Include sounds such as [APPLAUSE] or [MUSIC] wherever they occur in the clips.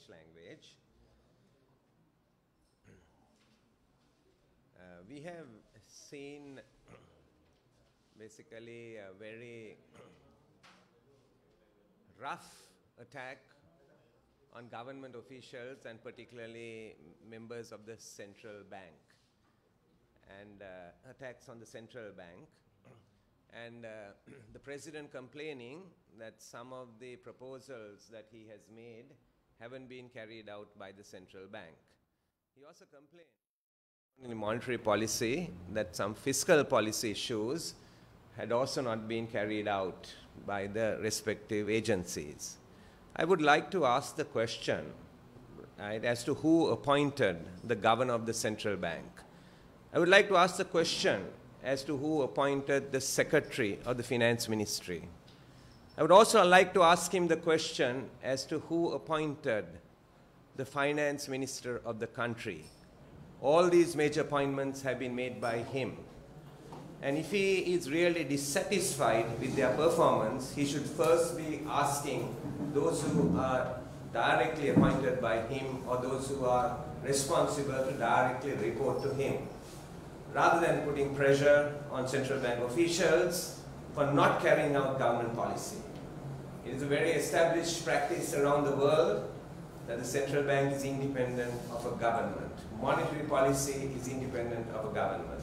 English language. Uh, we have seen basically a very rough attack on government officials and particularly members of the central bank and uh, attacks on the central bank and uh, [CLEARS THROAT] the president complaining that some of the proposals that he has made haven't been carried out by the central bank. He also complained in monetary policy that some fiscal policy issues had also not been carried out by the respective agencies. I would like to ask the question right, as to who appointed the governor of the central bank. I would like to ask the question as to who appointed the secretary of the finance ministry. I would also like to ask him the question as to who appointed the finance minister of the country. All these major appointments have been made by him. And if he is really dissatisfied with their performance, he should first be asking those who are directly appointed by him or those who are responsible to directly report to him, rather than putting pressure on central bank officials for not carrying out government policy. It is a very established practice around the world that the central bank is independent of a government. Monetary policy is independent of a government.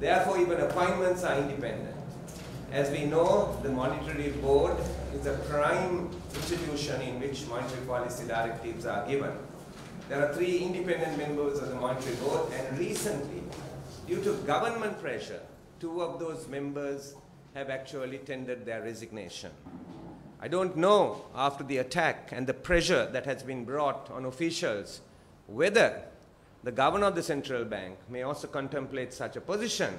Therefore, even appointments are independent. As we know, the Monetary Board is a prime institution in which monetary policy directives are given. There are three independent members of the Monetary Board, and recently, due to government pressure, two of those members have actually tendered their resignation. I don't know, after the attack and the pressure that has been brought on officials, whether the governor of the central bank may also contemplate such a position,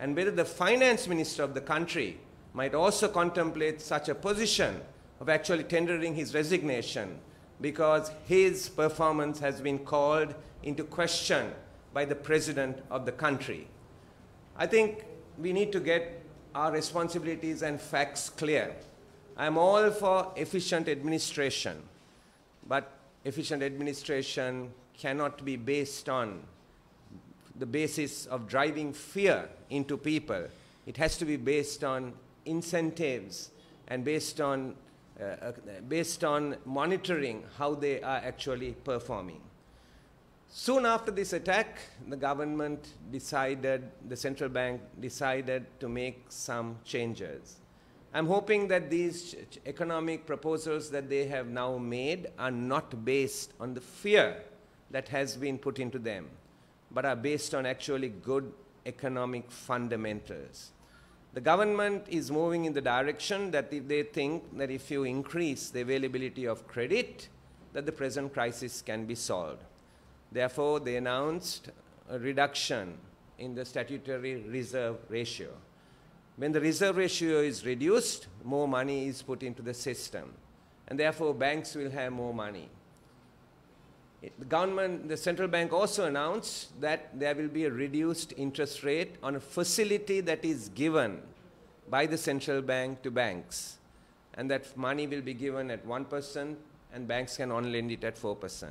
and whether the finance minister of the country might also contemplate such a position of actually tendering his resignation because his performance has been called into question by the president of the country. I think we need to get our responsibilities and facts clear. I'm all for efficient administration, but efficient administration cannot be based on the basis of driving fear into people. It has to be based on incentives and based on, uh, uh based on monitoring how they are actually performing. Soon after this attack, the government decided, the central bank decided to make some changes. I'm hoping that these economic proposals that they have now made are not based on the fear that has been put into them, but are based on actually good economic fundamentals. The government is moving in the direction that if they think that if you increase the availability of credit, that the present crisis can be solved. Therefore, they announced a reduction in the statutory reserve ratio. When the reserve ratio is reduced, more money is put into the system. And therefore, banks will have more money. It, the government, the central bank also announced that there will be a reduced interest rate on a facility that is given by the central bank to banks. And that money will be given at 1%, and banks can only lend it at 4%.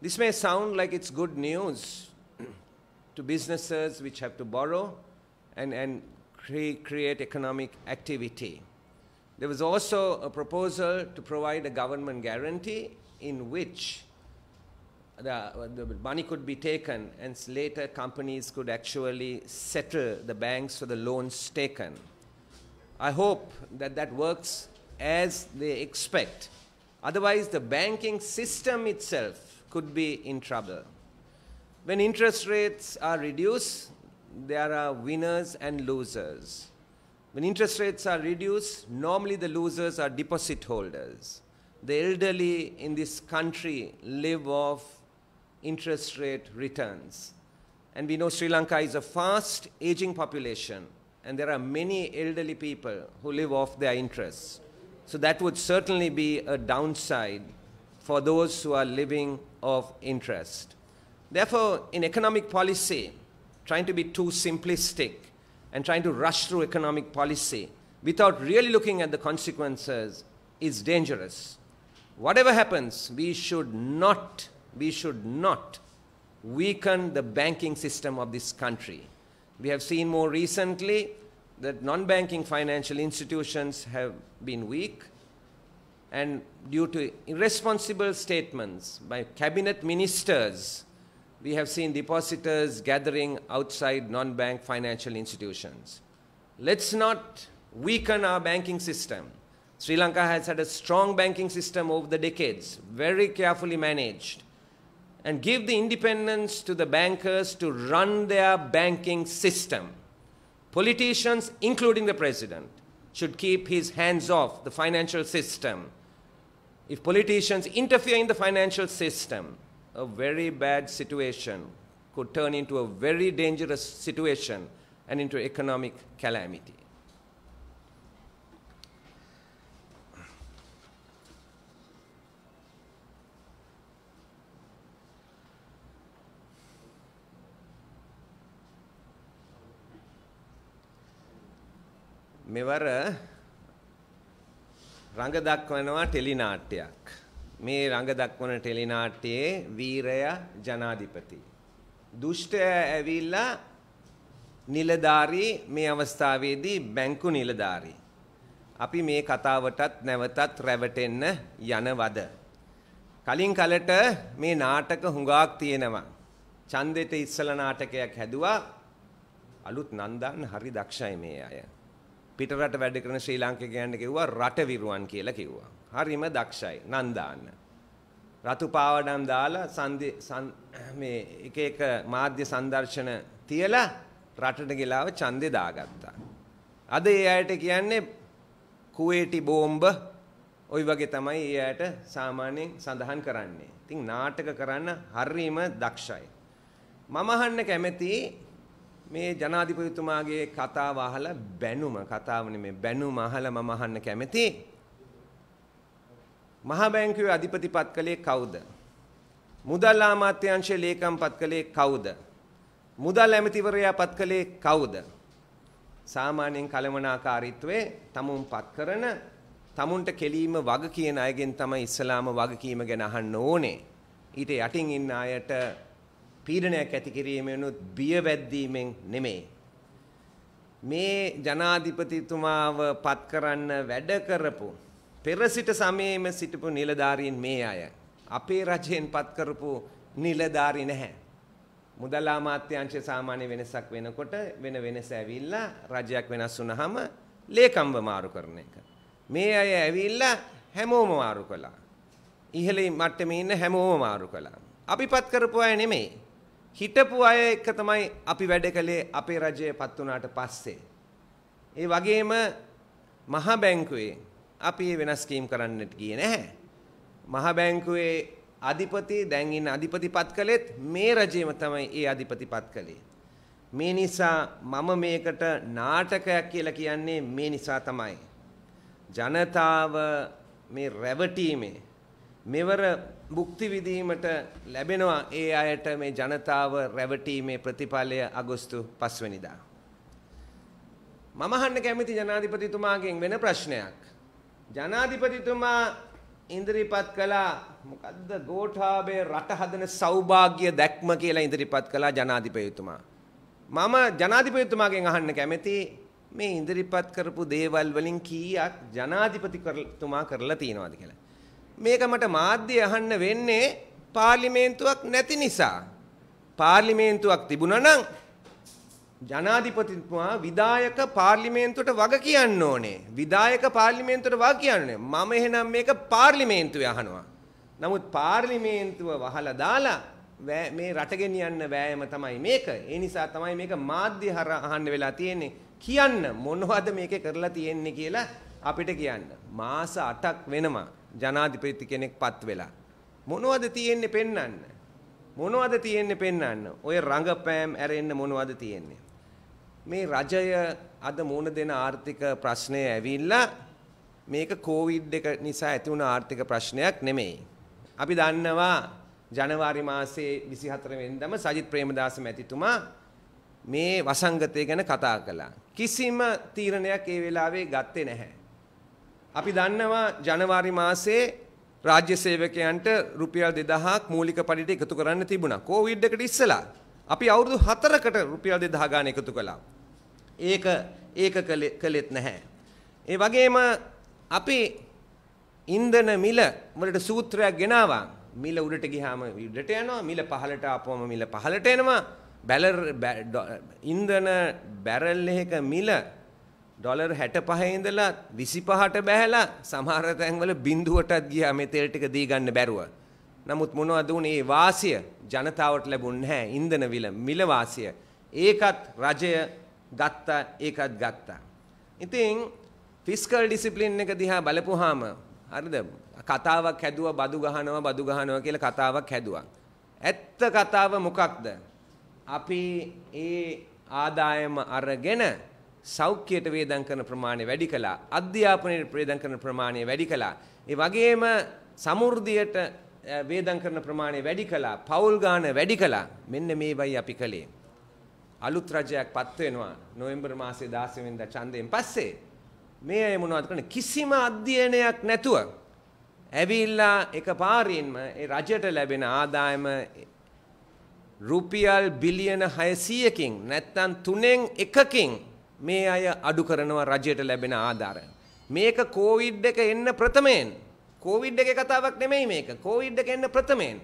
This may sound like it's good news [CLEARS THROAT] to businesses which have to borrow and, and cre create economic activity. There was also a proposal to provide a government guarantee in which the, the, money could be taken and later companies could actually settle the banks for the loans taken. I hope that that works as they expect. Otherwise, the banking system itself could be in trouble. When interest rates are reduced, there are uh, winners and losers. When interest rates are reduced, normally the losers are deposit holders. The elderly in this country live off interest rate returns. And we know Sri Lanka is a fast aging population, and there are many elderly people who live off their interests. So that would certainly be a downside for those who are living off interest. Therefore, in economic policy, trying to be too simplistic and trying to rush through economic policy without really looking at the consequences is dangerous. Whatever happens, we should not, we should not weaken the banking system of this country. We have seen more recently that non-banking financial institutions have been weak and due to irresponsible statements by cabinet ministers we have seen depositors gathering outside non bank financial institutions. Let's not weaken our banking system. Sri Lanka has had a strong banking system over the decades, very carefully managed, and give the independence to the bankers to run their banking system. Politicians, including the president, should keep his hands off the financial system. If politicians interfere in the financial system, a very bad situation could turn into a very dangerous situation and into economic calamity. මෙවර රඟ දක්වනවා tele නාට්‍යයක්. මේ රඟ දක්වන ටෙලිනාට්‍යයේ වීරය ජනාධිපති. දුෂ්ටය ඇවිල්ලා නිලධාරී මේ අවස්ථාවේදී බැංකු නිලධාරී. අපි මේ කතාවටත් නැවතත් රැවටෙන්න යනවද. කලින් කලට මේ නාටක හුඟාක් තියෙනවා. චන්දෙට ඉස්සල නාටකයක් හැදුවා අලුත් නන්දන් හරි දක්ෂයි මේ අය. පිටරට වැඩ කරන ශ්‍රී ලාංකිකයන්ට කිව්වා රට විරුවන් කියලා කිව්වා. හරිම දක්ෂයි නන් දාන්න. රතු පාවඩම් දාලා සංදි මේ එක එක මාධ්‍ය සංදර්ශන තියලා රටට ගෙලාව ඡන්දෙ දාගත්තා. අද ඒ අයට කියන්නේ කුවේටි බෝම්බ ওই වගේ තමයි ඒ අයට සාමාන්‍යයෙන් සඳහන් කරන්නේ. ඉතින් නාටක කරන්න හරීම දක්ෂයි. මම අහන්න කැමති මේ ජනාධිපතිතුමාගේ කතාව අහලා බැනුම කතාව නෙමෙයි බැනුම අහලා මම අහන්න කැමති මහා බැංකුවේ අධිපතිපත් කළේ කවුද? මුදල් ආමාත්‍යංශයේ ලේකම්පත් කළේ කවුද? මුදල් ඇමතිවරයාපත් කළේ කවුද? සාමාන්‍යයෙන් කලමනාකාරීත්වයේ තමුන්පත් කරන තමුන්ට කෙලීම වග කියන අයගෙන් තමයි ඉස්ලාම වගකීම ගැන අහන්න ඕනේ. ඊට යටින් ඉන්න අයට පීඩනයක් ඇති කිරීම වෙනුත් බිය වැද්දීමෙන් නෙමෙයි. මේ ජනාධිපතිතුමාව පත් කරන්න වැඩ කරපු පෙර සිට සමයේම සිටපු නිලධාරීන් මේ අය. අපේ රජයෙන් පත් කරපු නිලධාරි නැහැ. මුදල් අමාත්‍යාංශය සාමාන්‍ය වෙනසක් වෙනකොට වෙන වෙනස ඇවිල්ලා රජයක් වෙනස් වුනහම ලේකම්ව මාරු කරන එක. මේ අය ඇවිල්ලා හැමෝම මාරු කළා. ඉහළින් මට්ටමේ ඉන්න හැමෝම මාරු කළා. අපිපත් කරපු අය නෙමෙයි. හිටපු අය එක තමයි අපි වැඩ කළේ අපේ රජය පත් වුණාට පස්සේ. ඒ වගේම මහා බැංකුවේ අපි මේ වෙනස් කීම් කරන්නට ගියේ නැහැ. මහ බැංකුවේ අධිපති දැන් ඉන්න අධිපතිපත් කළෙත් මේ රජයම තමයි ඒ අධිපතිපත් කළේ. මේ නිසා මම මේකට නාටකයක් කියලා කියන්නේ මේ නිසා තමයි. ජනතාව මේ රැවටීමේ මෙවර භුක්ති විඳීමට ලැබෙනවා ඒ අයට මේ ජනතාව රැවටීමේ ප්‍රතිඵලය අගෝස්තු 5 වෙනිදා. මම අහන්න කැමති ජනාධිපතිතුමාගෙන් වෙන ප්‍රශ්නයක්. ජනාධිපතිතුමා ඉදිරිපත් කළා මොකද්ද ගෝඨාභය රට හදන සෞභාග්‍ය දැක්ම කියලා ඉදිරිපත් කළා ජනාධිපතිතුමා. මම ජනාධිපතිතුමාගෙන් අහන්න කැමති මේ ඉදිරිපත් කරපු දේවල් වලින් කීයක් ජනාධිපතිතුමා කරලා තියනවාද කියලා. මේක මට මාධ්‍ය අහන්න වෙන්නේ පාර්ලිමේන්තුවක් නැති නිසා. පාර්ලිමේන්තුවක් තිබුණා නම් ජනාධිපතිතුමා විධායක පාර්ලිමේන්තුවට වග කියන්න ඕනේ. විධායක පාර්ලිමේන්තුවට වග කියන්නේ. මම එහෙනම් මේක පාර්ලිමේන්තුවේ අහනවා. නමුත් පාර්ලිමේන්තුව වහලා දාලා මේ රට ගෙනියන්න වෑයම තමයි මේක. ඒ නිසා තමයි මේක මාධ්‍ය හරහා අහන්න වෙලා තියෙන්නේ. කියන්න මොනවද මේකේ කරලා තියෙන්නේ කියලා අපිට කියන්න. මාස 8ක් වෙනවා ජනාධිපති කෙනෙක් පත් වෙලා. මොනවද තියෙන්නේ පෙන්වන්න. මොනවද තියෙන්නේ පෙන්වන්න. ඔය රංගපෑම් ඇරෙන්න මොනවද තියෙන්නේ? මේ රජය අද මුණ දෙන ආර්ථික ප්‍රශ්නය ඇවිල්ලා මේක කෝවිඩ් එක නිසා ඇති වුණ ආර්ථික ප්‍රශ්නයක් නෙමෙයි. අපි දන්නවා ජනවාරි මාසේ 24 වෙනිදාම සජිත් ප්‍රේමදාස මැතිතුමා මේ වසංගතය ගැන කතා කළා. කිසිම තීරණයක් ඒ වෙලාවේ ගත්තේ නැහැ. අපි දන්නවා ජනවාරි මාසේ රාජ්‍ය සේවකයන්ට රුපියල් 2000ක් මූලික පඩිට එකතු කරන්න තිබුණා. කොවිඩ් එකට ඉස්සලා. අපි අවුරුදු 4කට රුපියල් 2000 ගාන එකතු කළා. ඒක ඒක කළෙත් නැහැ. ඒ වගේම අපි ඉන්ධන මිල වලට සූත්‍රයක් ගෙනාවා. මිල උඩට ගියාම උඩට යනවා, මිල පහළට ආපුවම මිල පහළට එනවා. බැලර් ඉන්ධන බැරල් එකක මිල ඩොලර් 65 ඉඳලා 25ට බැහැලා සමහර තැන්වල බිඳුවටත් ගියා මේ තෙල් ටික දී ගන්න බැරුව. නමුත් මොනවද උනේ වාසිය ජනතාවට ලැබුණ නැහැ ඉන්ධන මිල මිල වාසිය. ඒකත් රජය ගත්තා ඒකත් ගත්තා. ඉතින් ෆිස්කල් ඩිසිප්ලින් එක දිහා බලපුවාම හරිද කතාවක් හැදුවා බදු ගහනවා බදු ගහනවා කියලා කතාවක් හැදුවා. ඇත්ත කතාව මොකක්ද? අපි ඒ ආදායම අරගෙන සෞඛ්‍යයට වේදන් කරන ප්‍රමාණය වැඩි කළා. අධ්‍යාපනයට වේදන් කරන ප්‍රමාණය වැඩි කළා. ඒ වගේම සමෘද්ධියට වේදන් කරන ප්‍රමාණය වැඩි කළා. පෞල් ගාන වැඩි කළා. මෙන්න මේවයි අපි කළේ. අලුත් රජයක් පත් වෙනවා නොවැම්බර් මාසේ 16 වෙනිදා ඡන්දයෙන් පස්සේ මේ අය මොනවද කරන්නේ කිසිම අධ්‍යයනයක් නැතුව ඇවිල්ලා එකපාරින්ම ඒ රජයට ලැබෙන ආදායම රුපියල් බිලියන 600කින් නැත්නම් තුනෙන් එකකින් මේ අය අඩු කරනවා රජයට ලැබෙන ආදාරය මේක කෝවිඩ් එක එන්න ප්‍රථමයෙන් කෝවිඩ් එකේ කතාවක් නෙමෙයි මේක කෝවිඩ් එක එන්න ප්‍රථමයෙන්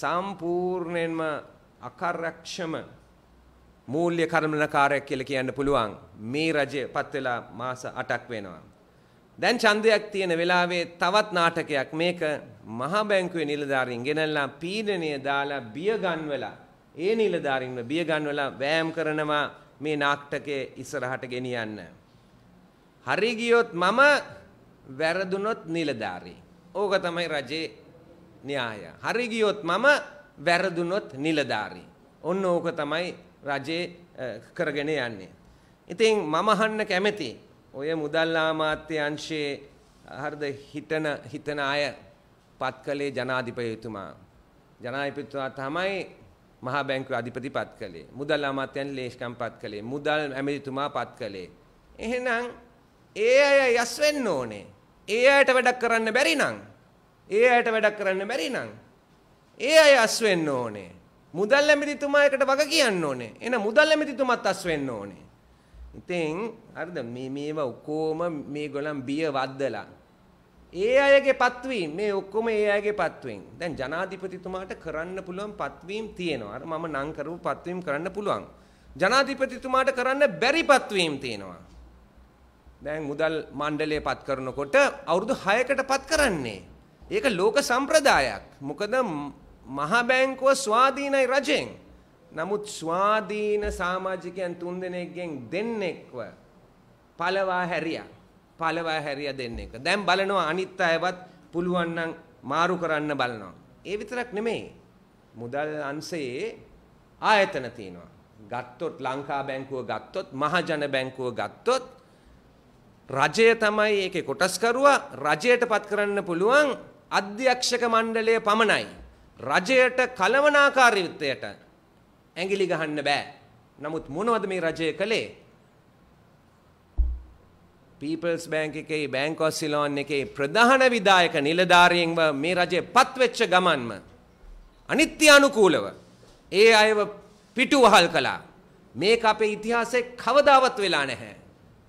සම්පූර්ණයෙන්ම අකරක්ෂම මූල්‍ය කර්මනකාරයක් කියලා කියන්න පුළුවන්. මේ රජය පත් වෙලා මාස 8ක් වෙනවා. දැන් ඡන්දයක් තියෙන වෙලාවේ තවත් නාටකයක් මේක මහා බැංකුවේ නිලධාරීන් ගෙනල්ලා පීඩනය දාලා බිය ගන්වලා ඒ නිලධාරීන්ව බිය ගන්වලා වෑයම් කරනවා මේ නාටකයේ ඉස්සරහට ගෙනියන්න. හරි ගියොත් මම වැරදුනොත් නිලධාරී. ඕක තමයි රජේ න්‍යාය. හරි ගියොත් මම වැරදුනොත් නිලධාරී. ඔන්න ඕක තමයි රජේ කරගෙන යන්නේ. ඉතින් මම අහන්න කැමති ඔය මුදල් ආමාත්‍යංශයේ හරිද හිතන හිතන අය පත් කළේ ජනාධිපතිතුමා. ජනාධිපතිතුමා තමයි මහා බැංකුව අධිපති පත් කළේ. මුදල් ආමාත්‍යංශ ලේෂ්කම් පත් කළේ. මුදල් ඇමතිතුමා පත් කළේ. එහෙනම් ඒ අය යස් වෙන්න ඕනේ. ඒ අයට වැඩක් කරන්න බැරි නම් ඒ අයට වැඩක් කරන්න බැරි නම් ඒ අය යස් වෙන්න ඕනේ. මුදල් ඇමතිතුමා එකට වග කියන්න ඕනේ. එන මුදල් ඇමතිතුමත් අස් වෙන්න ඕනේ. ඉතින් හරිද මේ මේවා ඔක්කොම මේගොල්ලන් බිය වද්දලා ඒ අයගේ පත්වීම් මේ ඔක්කොම ඒ අයගේ පත්වීම්. දැන් ජනාධිපතිතුමාට කරන්න පුළුවන් පත්වීම් තියෙනවා. අර මම නම් කරපු පත්වීම් කරන්න පුළුවන්. ජනාධිපතිතුමාට කරන්න බැරි පත්වීම් තියෙනවා. දැන් මුදල් මණ්ඩලය පත් කරනකොට අවුරුදු 6කට පත් කරන්නේ. ඒක ලෝක සම්ප්‍රදායක්. මොකද මහා බැංකුව ස්වාධීනයි රජෙන්. නමුත් ස්වාධීන සමාජිකයන් තුන්දෙනෙක්ගෙන් දෙන්නෙක්ව පළවා හැරියා. පළවා හැරියා දෙන්නෙක්. දැන් බලනවා අනිත් අයවත් පුළුවන් නම් මාරු කරන්න බලනවා. ඒ විතරක් නෙමෙයි. මුදල් අංශයේ ආයතන තියෙනවා. ගත්තොත් ලංකා බැංකුව ගත්තොත් මහජන බැංකුව ගත්තොත් රජය තමයි ඒකේ කොටස්කරුවා රජයට පත් කරන්න පුළුවන් අධ්‍යක්ෂක මණ්ඩලය පමණයි. රජයට කලවනාකාරීත්වයට ඇඟිලි ගහන්න බෑ. නමුත් මොනවද මේ රජය කළේ? People's Bank එකේ Bank of Ceylon එකේ ප්‍රධාන විධායක නිලධාරියෙන්ව මේ රජය පත්වෙච්ච ගමන්ම අනිත්‍ය අනුකූලව ඒ අයව පිටුවහල් කළා. මේක අපේ ඉතිහාසයේ කවදාවත් වෙලා නැහැ.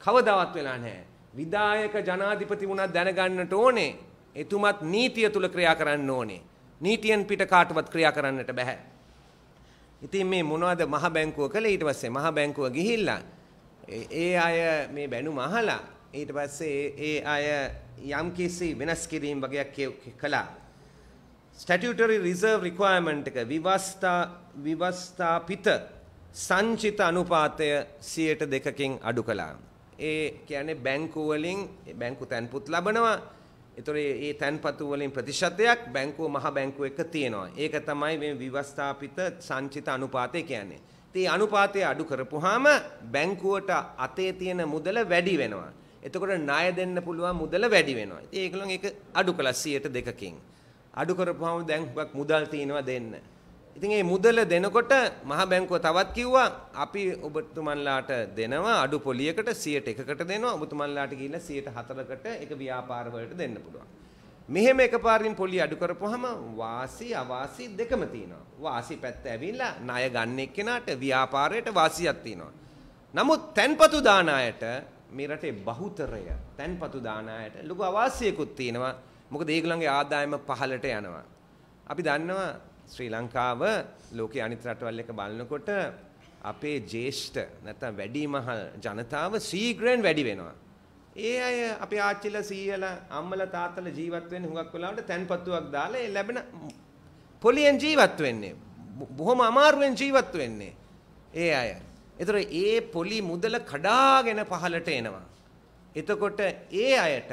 කවදාවත් වෙලා නැහැ. විධායක ජනාධිපති වුණා දැනගන්නට ඕනේ. එතුමත් නීතිය තුල ක්‍රියා කරන්න ඕනේ. නීතියෙන් පිට කාටවත් ක්‍රියා කරන්නට බෑ. ඉතින් මේ මොනවද මහ බැංකුව කළේ ඊට පස්සේ මහ බැංකුව ගිහිල්ලා ඒ අය මේ බැනුම අහලා ඊට පස්සේ ඒ අය යම්කිසි වෙනස් කිරීම් වගේක් කළා. ස්ටැටියුටරි රිසර්ව් රික්වයර්මන්ට් එක විවස්ථා විවස්ථාපිත සංචිත අනුපාතය 100ට දෙකකින් අඩු කළා. ඒ කියන්නේ බැංකුව වලින් බැංකු තැන්පත් ලබනවා එතකොට මේ තැන්පතු වලින් ප්‍රතිශතයක් බැංකුව මහ බැංකුව එක තියෙනවා. ඒක තමයි මේ විවස්ථාපිත සංචිත අනුපාතය කියන්නේ. ඉතින් අනුපාතය අඩු කරපුවාම බැංකුවට අතේ තියෙන මුදල වැඩි වෙනවා. එතකොට ණය දෙන්න පුළුවන් මුදල වැඩි වෙනවා. ඉතින් ඒගොල්ලන් ඒක අඩු කළා 100ට 2කින්. අඩු කරපුවාම දැන් හුඟක් මුදල් තියෙනවා දෙන්න. ඉතින් මේ මුදල දෙනකොට මහ බැංකුව තවත් කිව්වා අපි ඔබතුමන්ලාට දෙනවා අඩු පොලියකට 101කට දෙනවා ඔබතුමන්ලාට ගිහිල්ලා 104කට ඒක ව්‍යාපාර වලට දෙන්න පුළුවන්. මෙහෙම එකපාරින් පොලිය අඩු කරපුවාම වාසි අවාසි දෙකම තියෙනවා. වාසි පැත්ත ඇවිල්ලා ණය ගන්න එක්කෙනාට ව්‍යාපාරයට වාසියක් තියෙනවා. නමුත් තැන්පතු දාන අයට මේ රටේ බහුතරය තැන්පතු දාන අයට ලොකු අවාසියකුත් තියෙනවා. මොකද ඒගොල්ලන්ගේ ආදායම පහළට යනවා. අපි දන්නවා ශ්‍රී ලංකාව ලෝකයේ අනිත් රටවල් එක බලනකොට අපේ ජේෂ්ඨ නැත්නම් වැඩිමහල් ජනතාව සීග්‍රෙන් වැඩි වෙනවා. ඒ අය අපේ ආච්චිල සීයල අම්මල තාත්තල ජීවත් වෙන්නේ හුඟක් වෙලාවට තැන්පත්තුවක් දාලා ඒ ලැබෙන පොලියෙන් ජීවත් වෙන්නේ. බොහොම අමාරුවෙන් ජීවත් වෙන්නේ. ඒ අය. ඒතර ඒ පොලි මුදල කඩාගෙන පහලට එනවා. එතකොට ඒ අයට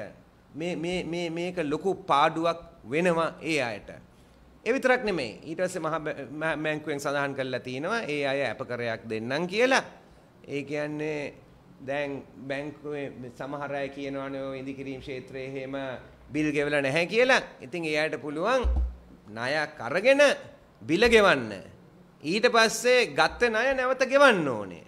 මේ මේ මේ මේක ලොකු පාඩුවක් වෙනවා ඒ අයට. ඒ විතරක් නෙමෙයි ඊට පස්සේ මහා බැංකුවෙන් සඳහන් කරලා තිනවා ඒ අය අපකරයක් දෙන්නම් කියලා. ඒ කියන්නේ දැන් බැංකුවේ සමහර අය කියනවනේ ඔය ඉදිකිරීම් ක්ෂේත්‍රයේ එහෙම බිල් ගෙවලා නැහැ කියලා. ඉතින් ඒ අයට පුළුවන් ණයක් අරගෙන බිල ගෙවන්න. ඊට පස්සේ ගත්ත ණය නැවත ගෙවන්න ඕනේ.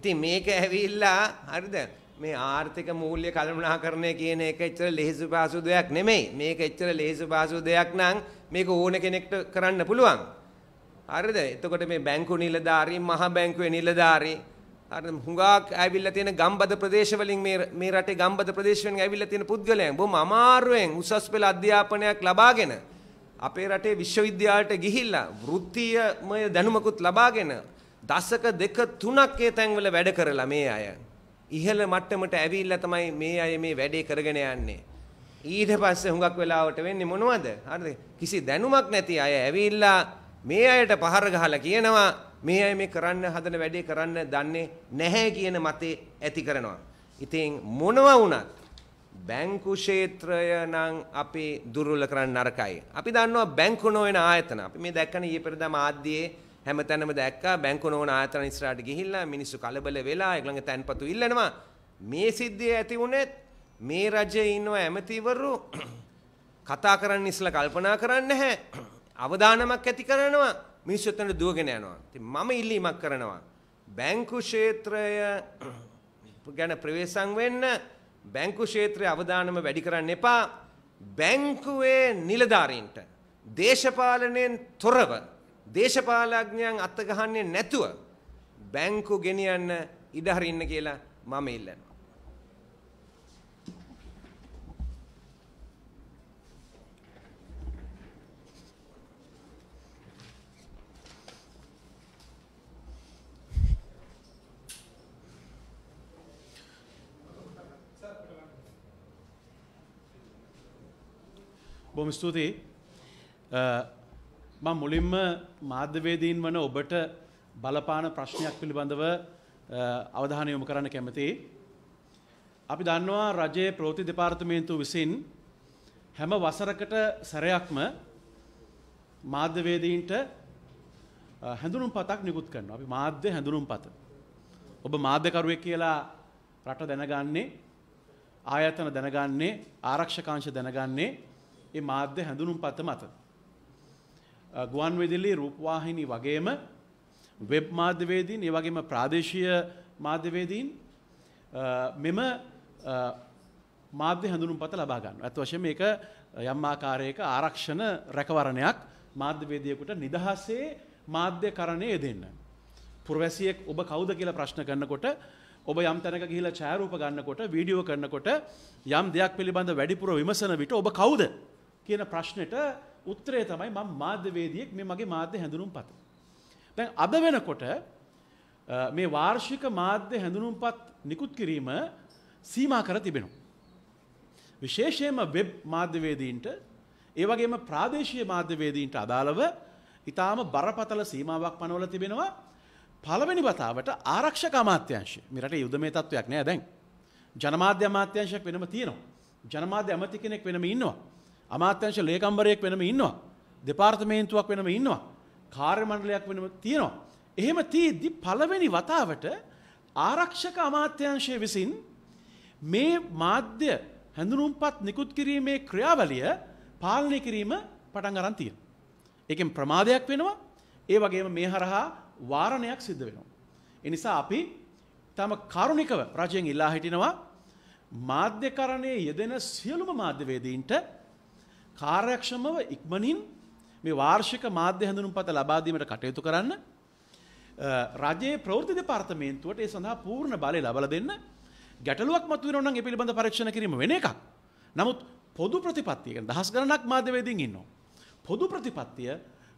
ඉතින් මේක ඇවිල්ලා හරිද? මේ ආර්ථික මූල්‍ය කළමනාකරණය කියන එක එච්චර ලෙහෙසු පාසු දෙයක් නෙමෙයි. මේක එච්චර ලෙහෙසු පාසු දෙයක් නම් මේක ඕන කෙනෙක්ට කරන්න පුළුවන්. හරිද? එතකොට මේ බැංකු නිලධාරී, මහ බැංකුවේ නිලධාරී හරිද? හුඟක් ඇවිල්ලා තියෙන ගම්බද ප්‍රදේශ වලින් මේ මේ රටේ ගම්බද ප්‍රදේශ වලින් ඇවිල්ලා තියෙන පුද්ගලයන් බොහොම අමාරුවෙන් උසස් පෙළ අධ්‍යාපනයක් ලබාගෙන අපේ රටේ විශ්වවිද්‍යාලයට ගිහිල්ලා වෘත්තීයමය දැනුමකුත් ලබාගෙන දශක දෙක තුනක් ඒ තැන්වල වැඩ කරලා මේ අය ඉහළ මට්ටමට ඇවිල්ලා තමයි මේ අය මේ වැඩේ කරගෙන යන්නේ. ඊට පස්සේ හුඟක් වෙලාවට වෙන්නේ මොනවද? හරිද? කිසි දැනුමක් නැති අය ඇවිල්ලා මේ අයට පහර ගහලා කියනවා මේ අය මේ කරන්න හදන වැඩේ කරන්න දන්නේ නැහැ කියන මතේ ඇති කරනවා. ඉතින් මොනවා වුණත් බැංකු ක්ෂේත්‍රය නම් අපි දුර්වල කරන්න නරකයි. අපි දන්නවා බැංකු නොවන ආයතන. අපි මේ දැක්කන ඊයේ පෙරදා මාධ්‍යයේ හැමතැනම දැක්කා බැංකු නොවන ආයතන ඉස්සරහට ගිහිල්ලා මිනිස්සු කලබල වෙලා ඒගොල්ලන්ගේ තැන්පතු ඉල්ලනවා. මේ සිද්ධිය ඇති වුණෙත් මේ රජයේ ඉන්නව ඇමතිවරු කතා කරන්න ඉස්සලා කල්පනා කරන්නේ නැහැ. අවදානමක් ඇති කරනවා. මිනිස්සු එතනට දුවගෙන යනවා. ඉතින් මම ඉල්ලීමක් කරනවා. බැංකු ක්ෂේත්‍රය ගැන ප්‍රවේශම් වෙන්න බැංකු ක්ෂේත්‍රයේ අවදානම වැඩි කරන්න එපා. බැංකුවේ නිලධාරීන්ට දේශපාලනයෙන් තොරව දේශපාලඥයන් අත්ගහන්නේ නැතුව බැංකු ගෙනියන්න ඉඩ හරින්න කියලා මම ඉල්ලනවා. බොම ස්තුතියි මං මුලින්ම මාධ්‍යවේදීන් වන ඔබට බලපාන ප්‍රශ්නයක් පිළිබඳව අවධානය යොමු කරන්න කැමති. අපි දන්නවා රජයේ ප්‍රෝති දෙපාර්තමේන්තු විසින් හැම වසරකට සැරයක්ම මාධ්‍යවේදීන්ට හැඳුනුම් පතක් නිකුත් කරනවා. අපි මාධ්‍ය හැඳුනුම් පත. ඔබ මාධ්‍යකරුවෙක් කියලා රට දැනගන්නේ ආයතන දැනගන්නේ ආරක්ෂකාංශ දැනගන්නේ ඒ මාධ්‍ය හැඳුනුම් පත මත. ගුවන් වෙදිලි රූපවාහිනි වගේම වෙබ් මාධ්‍යවේදීන් ඒ වගේම ප්‍රාදේශීය මාධ්‍යවේදීන් මෙම මාධ්‍ය හැඳුනුම් පත ලබා ගන්න. ඇත් වශයෙන් මේක යම් ආකාරයක ආරක්ෂණ රැකවරණයක් මාධ්‍යවේදියෙකුට නිදහසේ මාධ්‍යකරණය දෙන්න. පුරවැසියෙක් ඔබ කවුද කියලා ප්‍රශ්න කරනකොට ඔබ යම් තැනක ගිහිලා ඡායාරූප ගන්නකොට වීඩියෝ කරනකොට යම් දෙයක් පිළිබඳ වැඩිපුර විමසන විට ඔබ කවුද කියන ප්‍රශ්නෙට උත්තරය තමයි මම මාධ්‍යවේදියෙක් මේ මගේ මාධ්‍ය හැඳුනුම්පත. දැන් අද වෙනකොට මේ වාර්ෂික මාධ්‍ය හැඳුනුම්පත් නිකුත් කිරීම සීමා කර තිබෙනවා. විශේෂයෙන්ම වෙබ් මාධ්‍යවේදීන්ට ඒ වගේම ප්‍රාදේශීය මාධ්‍යවේදීන්ට අදාළව ඊටාම බරපතල සීමාවක් පනවල තිබෙනවා. පළවෙනි වතාවට ආරක්ෂක අමාත්‍යාංශය මේ රටේ යුදමය තත්වයක් නෑ දැන්. ජනමාධ්‍ය අමාත්‍යාංශයක් වෙනම තියෙනවා. ජනමාධ්‍ය ඇමති කෙනෙක් වෙනම ඉන්නවා. අමාත්‍යංශ ලේකම්බරයෙක් වෙනම ඉන්නවා. දෙපාර්තමේන්තුවක් වෙනම ඉන්නවා. කාර්ය මණ්ඩලයක් වෙනම තියෙනවා. එහෙම තියේදී පළවෙනි වතාවට ආරක්ෂක අමාත්‍යංශය විසින් මේ මාධ්‍ය හැඳුනුම්පත් නිකුත් කිරීමේ ක්‍රියාවලිය පාලනය කිරීම පටන් අරන් තියෙනවා. ඒකෙන් ප්‍රමාදයක් වෙනවා. ඒ වගේම මේ හරහා වාරණයක් සිද්ධ වෙනවා. ඒ නිසා අපි තම කරුණිකව රජයෙන් ඉල්ලා හිටිනවා මාධ්‍යකරණයේ යෙදෙන සියලුම මාධ්‍යවේදීන්ට කාර්යක්ෂමව ඉක්මනින් මේ වාර්ෂික මාධ්‍ය හැඳුනුම්පත ලබා දීමට කටයුතු කරන්න රජයේ ප්‍රවෘත්ති දෙපාර්තමේන්තුවට ඒ සඳහා පූර්ණ බලය ලබා දෙන්න ගැටලුවක් මතුවෙනවා නම් ඒ පිළිබඳ පරීක්ෂණ කිරීම වෙන එකක්. නමුත් පොදු ප්‍රතිපත්තිය කියන්නේ දහස් ගණනක් මාධ්‍යවේදීන් ඉන්නවා. පොදු ප්‍රතිපත්තිය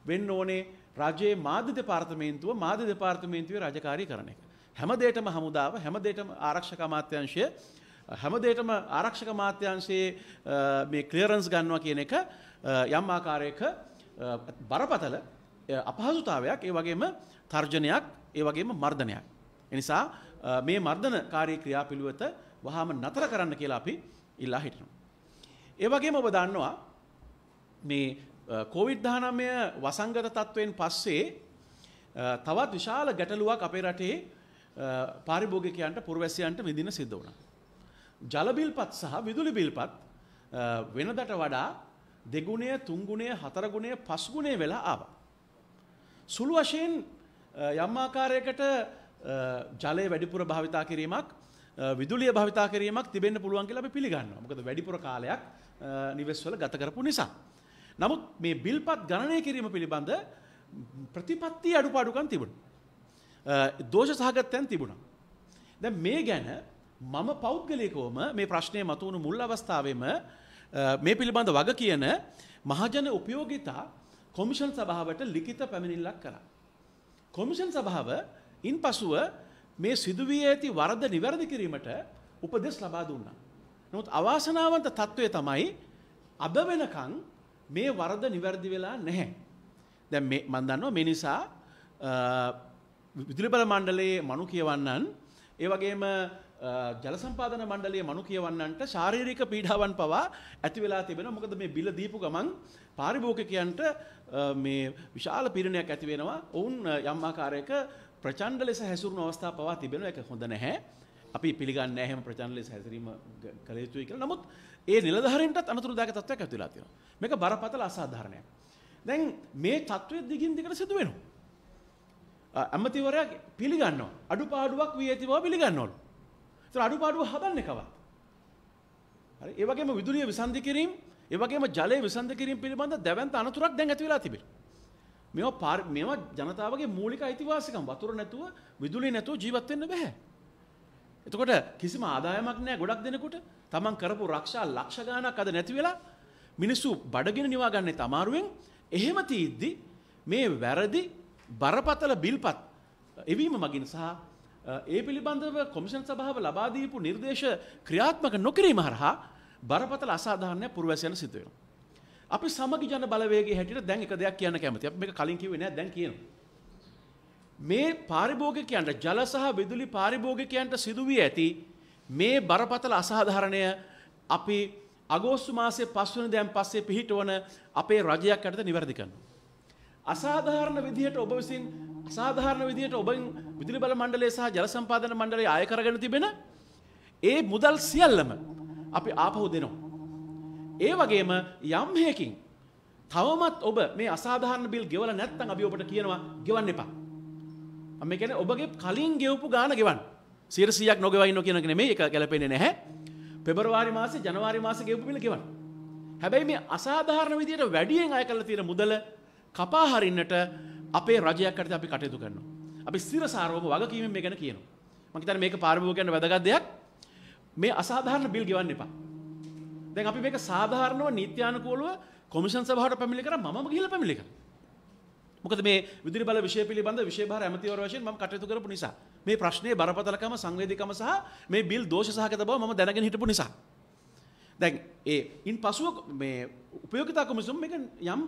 වෙන්න ඕනේ රජයේ මාධ්‍ය දෙපාර්තමේන්තුව මාධ්‍ය දෙපාර්තමේන්තුවේ රාජකාරී කරන එක. හැම දෙයකම හමුදාව හැම දෙයකම ආරක්ෂක අමාත්‍යාංශය හැමදේටම ආරක්ෂක මාත්‍යංශයේ මේ ක්ලියරන්ස් ගන්නවා කියන එක යම් ආකාරයක බරපතල අපහසුතාවයක් ඒ වගේම තර්ජනයක් ඒ වගේම මර්ධනයක්. එනිසා මේ මර්ධනකාරී ක්‍රියාපිළිවෙත වහාම නතර කරන්න කියලා අපි ඉල්ලා හිටිනවා. ඒ වගේම ඔබ දන්නවා මේ කෝවිඩ් 19 වසංගත තත්වයෙන් පස්සේ තවත් විශාල ගැටලුවක් අපේ රටේ පාරිභෝගිකයන්ට පුරවැසියන්ට විඳින සිද්ධ වුණා. ජලබිල්පත් සහ විදුලි බිල්පත් වෙනදට වඩා දෙගුණය තුන්ගුණය හතරගුණය පස්ගුණය වෙලා ආව. සුළු වශයෙන් යම්මාකාරයකට ජලය වැඩිපුර භාවිතා කිරීමක් විදුලිය භාවිතා කිරීමක් තිබෙන්න්න පුළුවන් කියලා අපි පිළිගන්න මොකද වැඩිපුර කාලයක් නිවෙස්වල ගත කරපු නිසා. නමුත් මේ බිල්පත් ගණනය කිරීම පිළිබඳ ප්‍රතිපත්ති අඩුපාඩුකන් තිබුණ. දෝෂ සහගත්තයන් තිබුණා. දැ මේ ගැන මම පෞද්ගලයකෝම මේ ප්‍රශ්නය මතුවුණු මුල් අවස්ථාවම මේ පිළිබඳ වග කියන මහජන උපයෝගිතා කොමිෂන් සභාවට ලිඛිත පැමිණිල්ලක් කරා. කොමිෂන් සභාව ඉන් පසුව මේ සිදුවී ඇති වරද නිවැරදි කිරීමට උපදෙස් ලබා දුන්නා. නොත් අවාසනාවන්ත තත්ත්වය තමයි අද වෙනකං මේ වරද නිවැරදි වෙලා නැහැ. දැ මන්දන්නවා මිනිසා විදුලිබල මණ්ඩලයේ මනු කියවන්නන් ඒවගේම ජලසම්පාදන මණ්ඩලයේ මනු කියවන්නන්ට ශාරීරික පීඩාවන් පවා ඇති වෙලා තිබෙන මොකද මේ බිල දීපු ගමන් පාරිභෝගිකයන්ට මේ විශාල පිරණයක් ඇති වෙනවා ඔවුන් යම් ආකාරයක ප්‍රචණ්ඩ ලෙස හැසිරුණු අවස්ථා පවා තිබෙන එක හොඳ නැහැ. අපි පිළිගන්නේ නැහැ එහෙම ප්‍රචණ්ඩ ලෙස හැසිරීම කළ යුතුයි කියලා. නමුත් ඒ නිලධාරීන්ටත් අනතුරුදායක තත්ත්වයක් ඇති වෙලා තියෙනවා. මේක බරපතල අසාධාරණයක්. දැන් මේ තත්ත්වය දිගින් දිගට සිදු වෙනවා. ඇමතිවරයා පිළිගන්නවා. අඩුපාඩුවක් වී ඇති බව පිළිගන්නවලු. ඒතර අඩුපාඩු හදන්න කවත්. හරි ඒ වගේම විදුලිය විසන්ධි කිරීම ඒ වගේම ජලය විසන්ධි කිරීම පිළිබඳ දැවැන්ත අනතුරක් දැන් ඇති වෙලා තිබේ. මේවා මේවා ජනතාවගේ මූලික අයිතිවාසිකම් වතුර නැතුව විදුලිය නැතුව ජීවත් වෙන්න බෑ. එතකොට කිසිම ආදායමක් නැහැ ගොඩක් දෙනෙකුට. තමන් කරපු රක්ෂා ලක්ෂ ගාණක් අද නැති වෙලා මිනිස්සු බඩගෙන නිවා ගන්නෙත් අමාරුවෙන්. එහෙම තියෙද්දි මේ වැරදි බරපතල බිල්පත් එවීම මගින් සහ ඒ පිළිබඳව කොමිෂන් සභාව ලබාදීපු නිර්දේශ ක්‍රියාත්මක නොකිරීම හරහා බරපතල අසාධාරණය පුරවැසියන සිදු වෙනවා. අපි සමගි ජන බලවේගයේ හැටියට දැන් එක දෙයක් කියන්න කැමතියි. අපි මේක කලින් කිව්වේ නෑ දැන් කියනවා. මේ පාරිභෝගිකයන්ට ජල සහ විදුලි පාරිභෝගිකයන්ට සිදු වී ඇති මේ බරපතල අසාධාරණය අපි අගෝස්තු මාසයේ 5 වෙනිදාන් පස්සේ පිහිටවන අපේ රජයක් යටතේ નિවර්ධිකන්න. අසාධාරණ විදිහට ඔබ විසින් අසාධාරණ විදියට ඔබෙන් විදුලි බල මණ්ඩලය සහ ජල සම්පාදන මණ්ඩලය ආය කරගෙන තිබෙන ඒ මුදල් සියල්ලම අපි ආපහු දෙනවා. ඒ වගේම යම් හේකින් තවමත් ඔබ මේ අසාධාරණ බිල් ගෙවලා නැත්නම් අපි ඔබට කියනවා ගෙවන්න එපා. මම කියන්නේ ඔබගේ කලින් ගෙවපු ගාණ ගෙවන්න. 100ක් නොගෙවා ඉන්නෝ කියන එක නෙමෙයි ඒක ගැලපෙන්නේ නැහැ. පෙබරවාරි මාසේ ජනවාරි මාසේ ගෙවපු බිල් ගෙවන්න. හැබැයි මේ අසාධාරණ විදියට වැඩියෙන් අය කරලා තියෙන මුදල කපා හරින්නට අපේ රජයක් අරත අපි කටයුතු කරනවා. අපි සිරසාරෝප වගකීම මේ ගැන කියනවා. මම හිතන්නේ මේක පාරභෝගික යන වැදගත් දෙයක්. මේ අසාධාරණ බිල් ගෙවන්න එපා. දැන් අපි මේක සාධාරණව නීත්‍යානුකූලව කොමිෂන් සභාවට පැමිණිලි කරා මමම ගිහිල්ලා පැමිණිලි කරා. මොකද මේ විදුලි බල විෂය පිළිබඳ විශේෂභාර ඇමතිවරු වශයෙන් මම කටයුතු කරපු නිසා මේ ප්‍රශ්නේ බරපතලකම සංවේදීකම සහ මේ බිල් දෝෂ සහගත බව මම දැනගෙන හිටපු නිසා දැන් ඒ ඉන් පසුව මේ උපයෝගතා කොමිසුම් එක යම්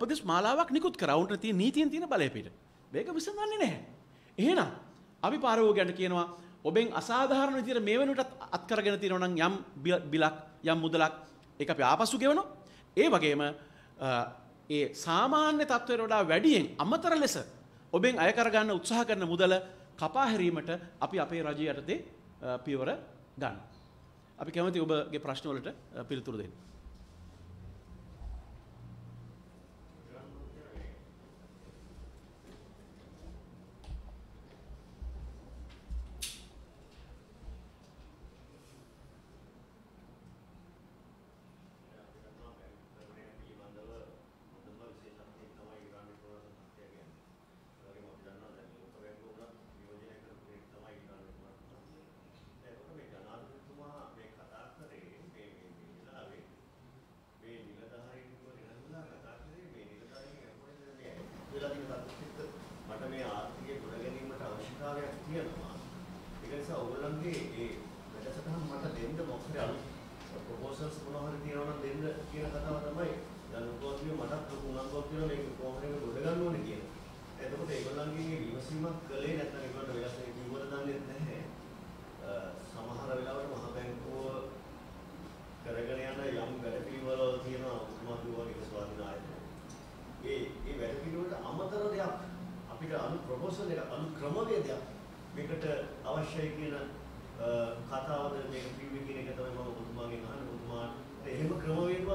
උපදෙස් මාලාවක් නිකුත් කරවුන්ට තියෙන නීතියෙන් තියෙන බලය පිට. මේක විසඳන්නේ නැහැ. එහෙනම් අපි පාරවෝ ගැන කියනවා ඔබෙන් අසාධාරණ විදිහට මේ වෙනුවට අත්කරගෙන තියෙනවා නම් යම් බිලක් යම් මුදලක් ඒක අපි ආපසු ගෙවනවා. ඒ වගේම ඒ සාමාන්‍ය තත්ත්වයට වඩා වැඩියෙන් අමතර ලෙස ඔබෙන් අය කරගන්න උත්සාහ කරන මුදල කපා හැරීමට අපි අපේ රජය යටතේ පියවර ගන්නවා. අපි කැමති ඔබගේ ප්‍රශ්නවලට පිළිතුරු දෙන්න.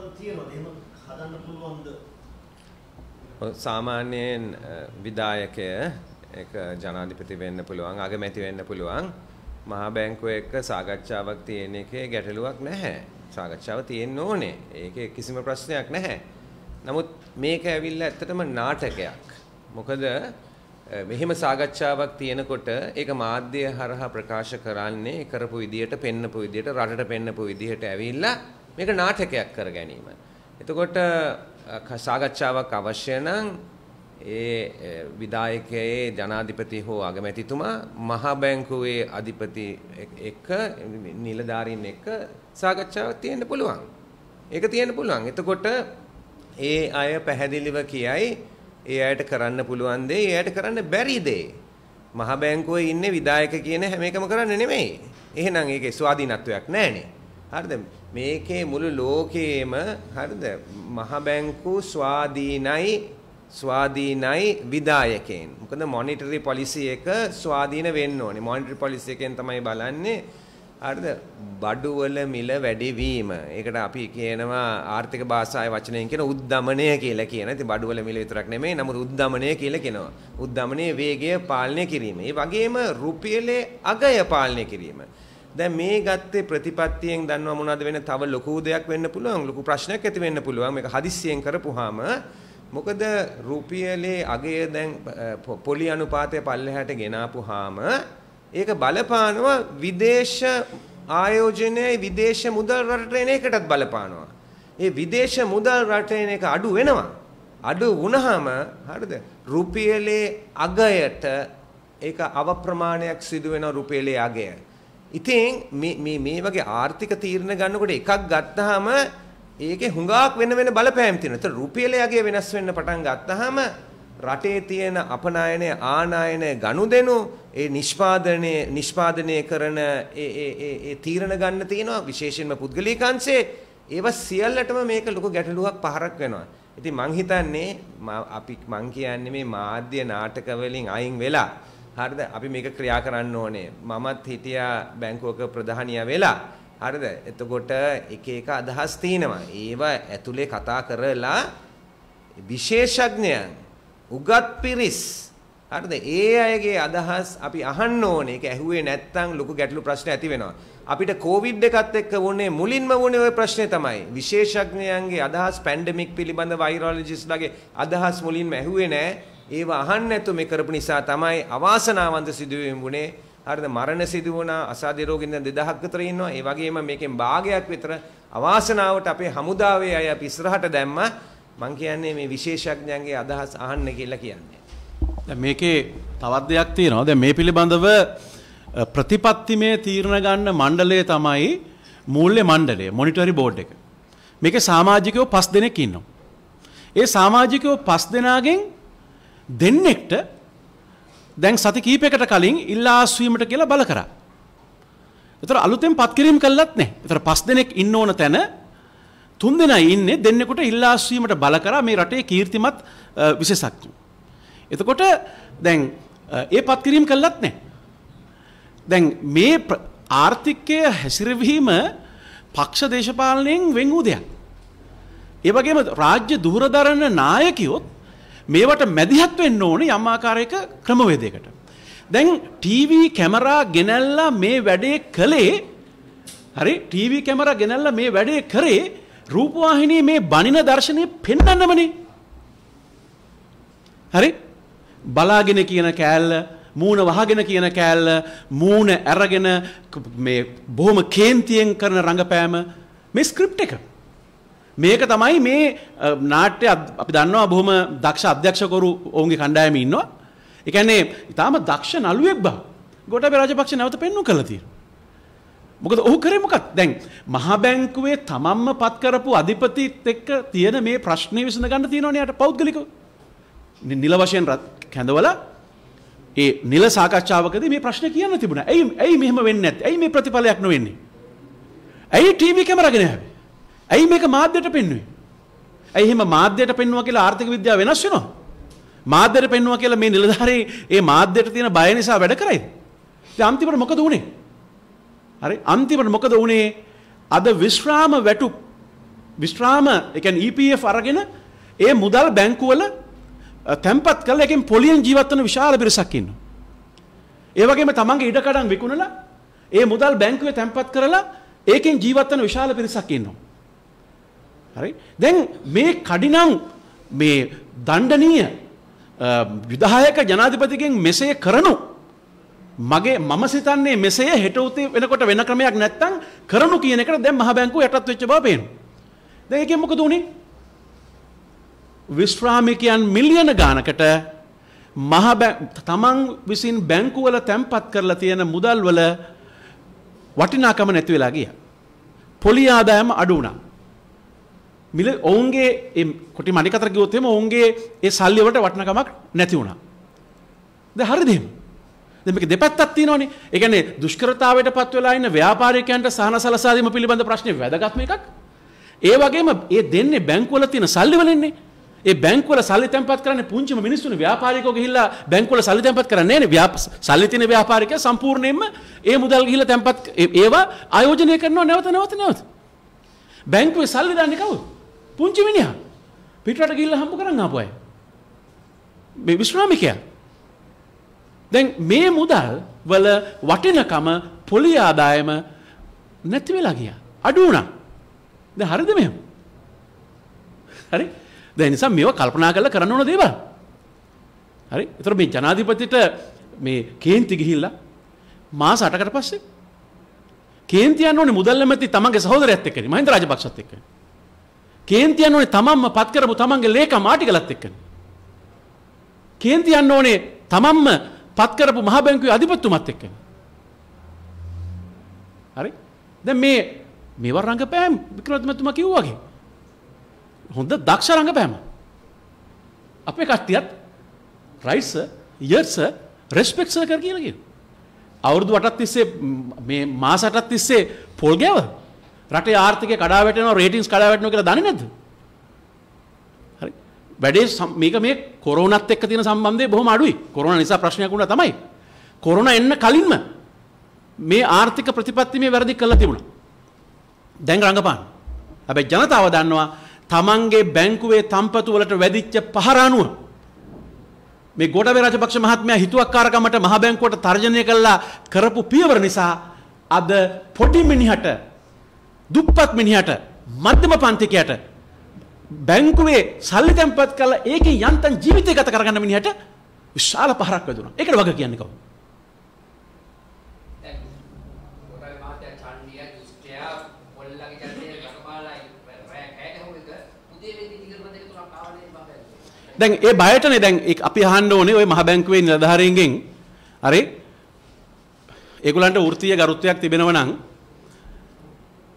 හදවත තියෙනවද? එහෙම හදන්න පුළුවන්ද? සාමාන්‍යයෙන් විධායකය ඒක ජනාධිපති වෙන්න පුළුවන්, අගමැති වෙන්න පුළුවන්. මහා බැංකුව එක්ක සාකච්ඡාවක් තියෙන එකේ ගැටලුවක් නැහැ. සාකච්ඡාව තියෙන්න ඕනේ. ඒකේ කිසිම ප්‍රශ්නයක් නැහැ. නමුත් මේක ඇවිල්ලා ඇත්තටම නාටකයක්. මොකද මෙහෙම සාකච්ඡාවක් තියෙනකොට ඒක මාධ්‍ය හරහා ප්‍රකාශ කරන්නේ කරපු විදියට, පෙන්නපු විදියට, රටට පෙන්නපු විදියට ඇවිල්ලා මේක නාටකයක් කර ගැනීම. එතකොට සාකච්ඡාවක් අවශ්‍ය නම් ඒ විධායකයේ ජනාධිපති හෝ අගමැතිතුමා මහා බැංකුවේ අධිපති එක්ක නිලධාරීන් එක්ක සාකච්ඡාවක් තියෙන්න පුළුවන්. ඒක තියෙන්න පුළුවන්. එතකොට ඒ අය පැහැදිලිව කියයි ඒ අයට කරන්න පුළුවන් දේ, ඒ අයට කරන්න බැරි දේ. මහා බැංකුවේ ඉන්නේ විධායක කියන හැම එකම කරන්න නෙමෙයි. එහෙනම් ඒකේ ස්වාධීනත්වයක් නැහැනේ. හරිද මේකේ මුළු ලෝකයේම හරිද මහ බැංකු ස්වාධීනයි ස්වාධීනයි විදායකයෙන් මොකද මොනිටරි පොලිසි එක ස්වාධීන වෙන්න ඕනේ මොනිටරි පොලිසි එකෙන් තමයි බලන්නේ හරිද බඩු වල මිල වැඩි වීම. ඒකට අපි කියනවා ආර්ථික භාෂාවේ වචනයෙන් කියන උද්දමනය කියලා කියන. ඉතින් බඩු වල මිල විතරක් නෙමෙයි නමුත් උද්දමනය කියලා කියනවා. උද්දමනයේ වේගය පාලනය කිරීම. ඒ වගේම රුපියලේ අගය පාලනය කිරීම. දැන් මේ ගත්තේ ප්‍රතිපත්තියෙන් දන්නවා මොනවද වෙන තව ලොකු දෙයක් වෙන්න පුළුවන් ලොකු ප්‍රශ්නයක් ඇති වෙන්න පුළුවන් මේක හදිස්සියෙන් කරපුවාම මොකද රුපියලේ අගය දැන් පොලි අනුපාතය පල්ලෙහාට ගෙනාපුවාම ඒක බලපානවා විදේශ ආයෝජනයේ විදේශ මුදල් රට එන එකටත් බලපානවා ඒ විදේශ මුදල් රට එන එක අඩු වෙනවා අඩු වුණාම හරිද රුපියලේ අගයට ඒක අවප්‍රමාණයක් සිදු වෙන රුපියලේ අගය ඉතින් මේ මේ මේ වගේ ආර්ථික තීරණ ගන්නකොට එකක් ගත්තාම ඒකේ හුඟක් වෙන වෙන බලපෑම් තියෙනවා. ඒතර රුපියලයගේ වෙනස් වෙන්න පටන් ගත්තාම රටේ තියෙන අපනායනය ආනායනය ගනුදෙනු ඒ නිෂ්පාදනය නිෂ්පාදනය කරන ඒ ඒ ඒ ඒ තීරණ ගන්න තියෙනවා විශේෂයෙන්ම පුද්ගලිකංශේ ඒව සියල්ලටම මේක ලොකු ගැටලුවක් පහරක් වෙනවා. ඉතින් මං හිතන්නේ අපි මං කියන්නේ මේ මාධ්‍ය නාටක වලින් අයින් වෙලා හරිද? අපි මේක ක්‍රියා කරන්න ඕනේ. මමත් හිටියා බැංකුවක ප්‍රධානියා වෙලා. හරිද? එතකොට එක එක අදහස් තියෙනවා. ඒව ඇතුලේ කතා කරලා විශේෂඥයන් උගත් පිරිස් හරිද? ඒ අයගේ අදහස් අපි අහන්න ඕනේ. ඒක ඇහුවේ නැත්නම් ලොකු ගැටලු ප්‍රශ්න ඇති වෙනවා. අපිට කොවිඩ් එකත් එක්ක වුණේ මුලින්ම වුණේ ওই ප්‍රශ්නේ තමයි. විශේෂඥයන්ගේ අදහස් පැන්ඩමික් පිළිබඳ වෛරොලොජිස්ට්ලාගේ අදහස් මුලින්ම ඇහුවේ නැහැ. ඒව අහන්න නැතුව මේ කරපු නිසා තමයි අවාසනාවන්ත සිදුවීම් වුණේ. හරිද? මරණ සිදු වුණා. අසාධ්‍ය රෝගින් දැන් 2000ක් විතර ඉන්නවා. ඒ වගේම මේකෙන් භාගයක් විතර අවාසනාවට අපේ හමුදාවේ අය අපි ඉස්සරහට දැම්ම මං කියන්නේ මේ විශේෂඥයන්ගේ අදහස් අහන්න කියලා කියන්නේ. දැන් මේකේ තවත් දෙයක් තියෙනවා. දැන් මේ පිළිබඳව ප්‍රතිපත්තිමේ තීරණ ගන්න මණ්ඩලය තමයි මූල්‍ය මණ්ඩලය, මොනිටරි බෝඩ් එක. මේකේ සමාජිකයෝ 5 දෙනෙක් ඉන්නවා. ඒ සමාජිකයෝ 5 දෙනාගෙන් දෙන්නෙක්ට දැන් සති කීපයකට කලින් ඉල්ලා ආස්වීමට කියලා බල කරා. ඒතර අලුතෙන් පත්කිරීම කළත් නැහැ. ඒතර පස් දෙනෙක් ඉන්න ඕන තැන තුන් දෙනා ඉන්නේ දෙන්නෙකුට ඉල්ලා ආස්වීමට බල කරා මේ රටේ කීර්තිමත් විශේෂඥ. එතකොට දැන් ඒ පත්කිරීම කළත් නැහැ. දැන් මේ ආර්ථිකය හැසිරවීම පක්ෂ දේශපාලනයෙන් වෙන් වූ දෙයක්. ඒ වගේම රාජ්‍ය දුරදරන නායකයොත් මේවට මැදිහත් වෙන්න ඕනේ යම් ආකාරයක ක්‍රමවේදයකට. දැන් ටීවී කැමරා ගෙනල්ලා මේ වැඩේ කළේ හරි ටීවී කැමරා ගෙනල්ලා මේ වැඩේ කරේ රූපවාහිනී මේ බණින දර්ශනය පෙන්වන්නමනේ. හරි? බලාගෙන කියන කෑල්ල මූණ වහගෙන කියන කෑල්ල මූණ ඇරගෙන මේ බොහොම කේන්තියෙන් කරන රංගපෑම මේ ස්ක්‍රිප්ට් එක. මේක තමයි මේ නාට්‍ය අපි දන්නවා බොහොම දක්ෂ අධ්‍යක්ෂකවරු ඔවුන්ගේ කණ්ඩායම ඉන්නවා. ඒ කියන්නේ ඊටාම දක්ෂ නළුවෙක් බව ගොටබේ රාජපක්ෂ නැවත පෙන්වු කළා තියෙනවා. මොකද ඔහු කරේ මොකක්ද? දැන් මහා බැංකුවේ තමන්ම පත් කරපු අධිපතිත් එක්ක තියෙන මේ ප්‍රශ්නේ විසඳ ගන්න තියෙනවනේ යාට පෞද්ගලිකව. නිල වශයෙන් කැඳවලා ඒ නිල සාකච්ඡාවකදී මේ ප්‍රශ්නේ කියන්න තිබුණා. ඇයි ඇයි මෙහෙම වෙන්නේ නැත්තේ? ඇයි මේ ප්‍රතිඵලයක් නොවෙන්නේ? ඇයි ටීවී කැමරාගෙන හැවේ? ඇයි මේක මාධ්‍යයට පෙන්වුවේ? ඇයි එහෙම මාධ්‍යයට පෙන්වුවා කියලා ආර්ථික විද්‍යාව වෙනස් වෙනවා? මාධ්‍යයට පෙන්වුවා කියලා මේ නිලධාරී ඒ මාධ්‍යයට තියෙන බය නිසා වැඩ කරයිද? ඉතින් අන්තිමට මොකද වුනේ? හරි අන්තිමට මොකද වුනේ? අද විශ්‍රාම වැටුප් විශ්‍රාම ඒ කියන්නේ EPF අරගෙන ඒ මුදල් බැංකුවල තැම්පත් කරලා එකෙන් පොලියෙන් ජීවත් වන විශාල පිරිසක් ඉන්නවා. ඒ වගේම තමන්ගේ ඉඩකඩම් විකුණලා ඒ මුදල් බැංකුවේ තැම්පත් කරලා ඒකෙන් ජීවත් වන විශාල පිරිසක් ඉන්නවා. හරි දැන් මේ කඩිනම් මේ දණ්ඩනීය විදායක ජනාධිපතිගෙන් මෙසේ කරනු මගේ මම සිතන්නේ මෙසේ හෙට උතේ වෙනකොට වෙන ක්‍රමයක් නැත්තම් කරනු කියන එකට දැන් මහ බැංකුව යටත් වෙච්ච බව පේනවා. දැන් ඒකෙන් මොකද උනේ? විශ්‍රාමිකයන් මිලියන ගානකට මහ තමන් විසින් බැංකුවල තැන්පත් කරලා තියෙන මුදල්වල වටිනාකම නැති වෙලා ගියා. පොලි ආදායම අඩු වුණා. මිල ඔවුන්ගේ කොට මනිකතර ගොත්තෙම ඔවුන්ගේ ඒ සල්ලිවට වටනකමක් නැති වුණා. ද හරිදීම. දෙමක දෙපත්තත් තියනවන එකන දුෂ්කරතාවට පත්වෙලා ඉන්න ව්‍යාපාරකයන්ට සහන සලසාදීම පිළිබඳ ප්‍රශ්නය වැදගත්ම එකක්. ඒ වගේම ඒ දෙන්නේ බැංකුවල තියෙන සල්ලිවලන්නේ ඒ බැංකුවල සල්ලි තැන්පත් කරන්න පුංචිම මිනිස්සුන් ව්‍යාපාරිකෝ ගිහිල්ලා බැංකුවල සල්ලි තැන්පත් කරන්නේ නැහැ නේ සල්ලි තියෙන ව්‍යාපාරිකය සම්පූර්ණයෙන්ම ඒ මුදල් ගිහිල්ලා තැන්පත් ඒවා ආයෝජනය කරනවා නැවත නැවත නැවත බැංකුවේ සල්ලි දාන්නේ කවුද පුංචි මිනිහා. පිටරට ගිහිල්ලා හම්බ කරන් ආපු අය. මේ විශ්‍රාමිකයා. දැන් මේ මුදල් වල වටිනකම පොලි ආදායම නැති වෙලා ගියා. අඩු වුණා. දැන් හරිද මෙහෙම? හරි? දැන් නිසා මේව කල්පනා කරලා කරන්න ඕන දේවල්. හරි? ඒතර මේ ජනාධිපතිට මේ කේන්ති ගිහිල්ලා මාස 8කට පස්සේ කේන්ති යන්න ඕනේ මුදල් ඇමති තමන්ගේ සහෝදරයත් එක්කනේ මහින්ද රාජපක්ෂත් එක්කනේ. කේන්ති යන්න ඕනේ තමන්ම පත් කරපු තමන්ගේ ලේකම් ආටිකලත් එක්කනේ. කේන්ති යන්න ඕනේ තමන්ම පත් කරපු මහ බැංකුවේ අධිපතිතුමත් එක්කනේ. හරි? දැන් මේ මේව රංගපෑම් වික්‍රමතුමා කිව්වා වගේ. හොඳ දක්ෂ රංගපෑම. අපේ කට්ටියත් right sir, yes sir, respect sir කර කියලා කියනවා. අවුරුදු 8ක් තිස්සේ මේ මාස 8ක් තිස්සේ පොල් ගෑවා. රටේ ආර්ථිකය කඩා වැටෙනවා රේටින්ස් කඩා වැටෙනවා කියලා දන්නේ නැද්ද? හරි. වැඩේ මේක මේ කොරෝනත් එක්ක තියෙන සම්බන්ධය බොහොම අඩුයි. කොරෝනා නිසා ප්‍රශ්නයක් වුණා තමයි. කොරෝනා එන්න කලින්ම මේ ආර්ථික ප්‍රතිපත්ති මේ වැරදි කරලා තිබුණා. දැන් රඟපාන. හැබැයි ජනතාව දන්නවා තමන්ගේ බැංකුවේ තම්පතු වලට වැදිච්ච පහර අනුව මේ ගෝඨාභය රාජපක්ෂ මහත්මයා හිතුවක්කාරකමට මහ බැංකුවට තර්ජනය කළා කරපු පියවර නිසා අද පොඩි මිනිහට දුප්පත් මිනිහට මධ්‍යම පන්තිකයට බැංකුවේ සල්ලි තැන්පත් කරලා ඒකෙන් යන්තම් ජීවිතය ගත කරගන්න මිනිහට විශාල පහරක් වැදුණා. ඒකට වග කියන්නේ කවුද? දැන් ඒ බයටනේ දැන් අපි අහන්න ඕනේ ওই මහ බැංකුවේ නිලධාරීන්ගෙන් හරි ඒගොල්ලන්ට වෘත්තීය ගරුත්වයක් තිබෙනවා නම්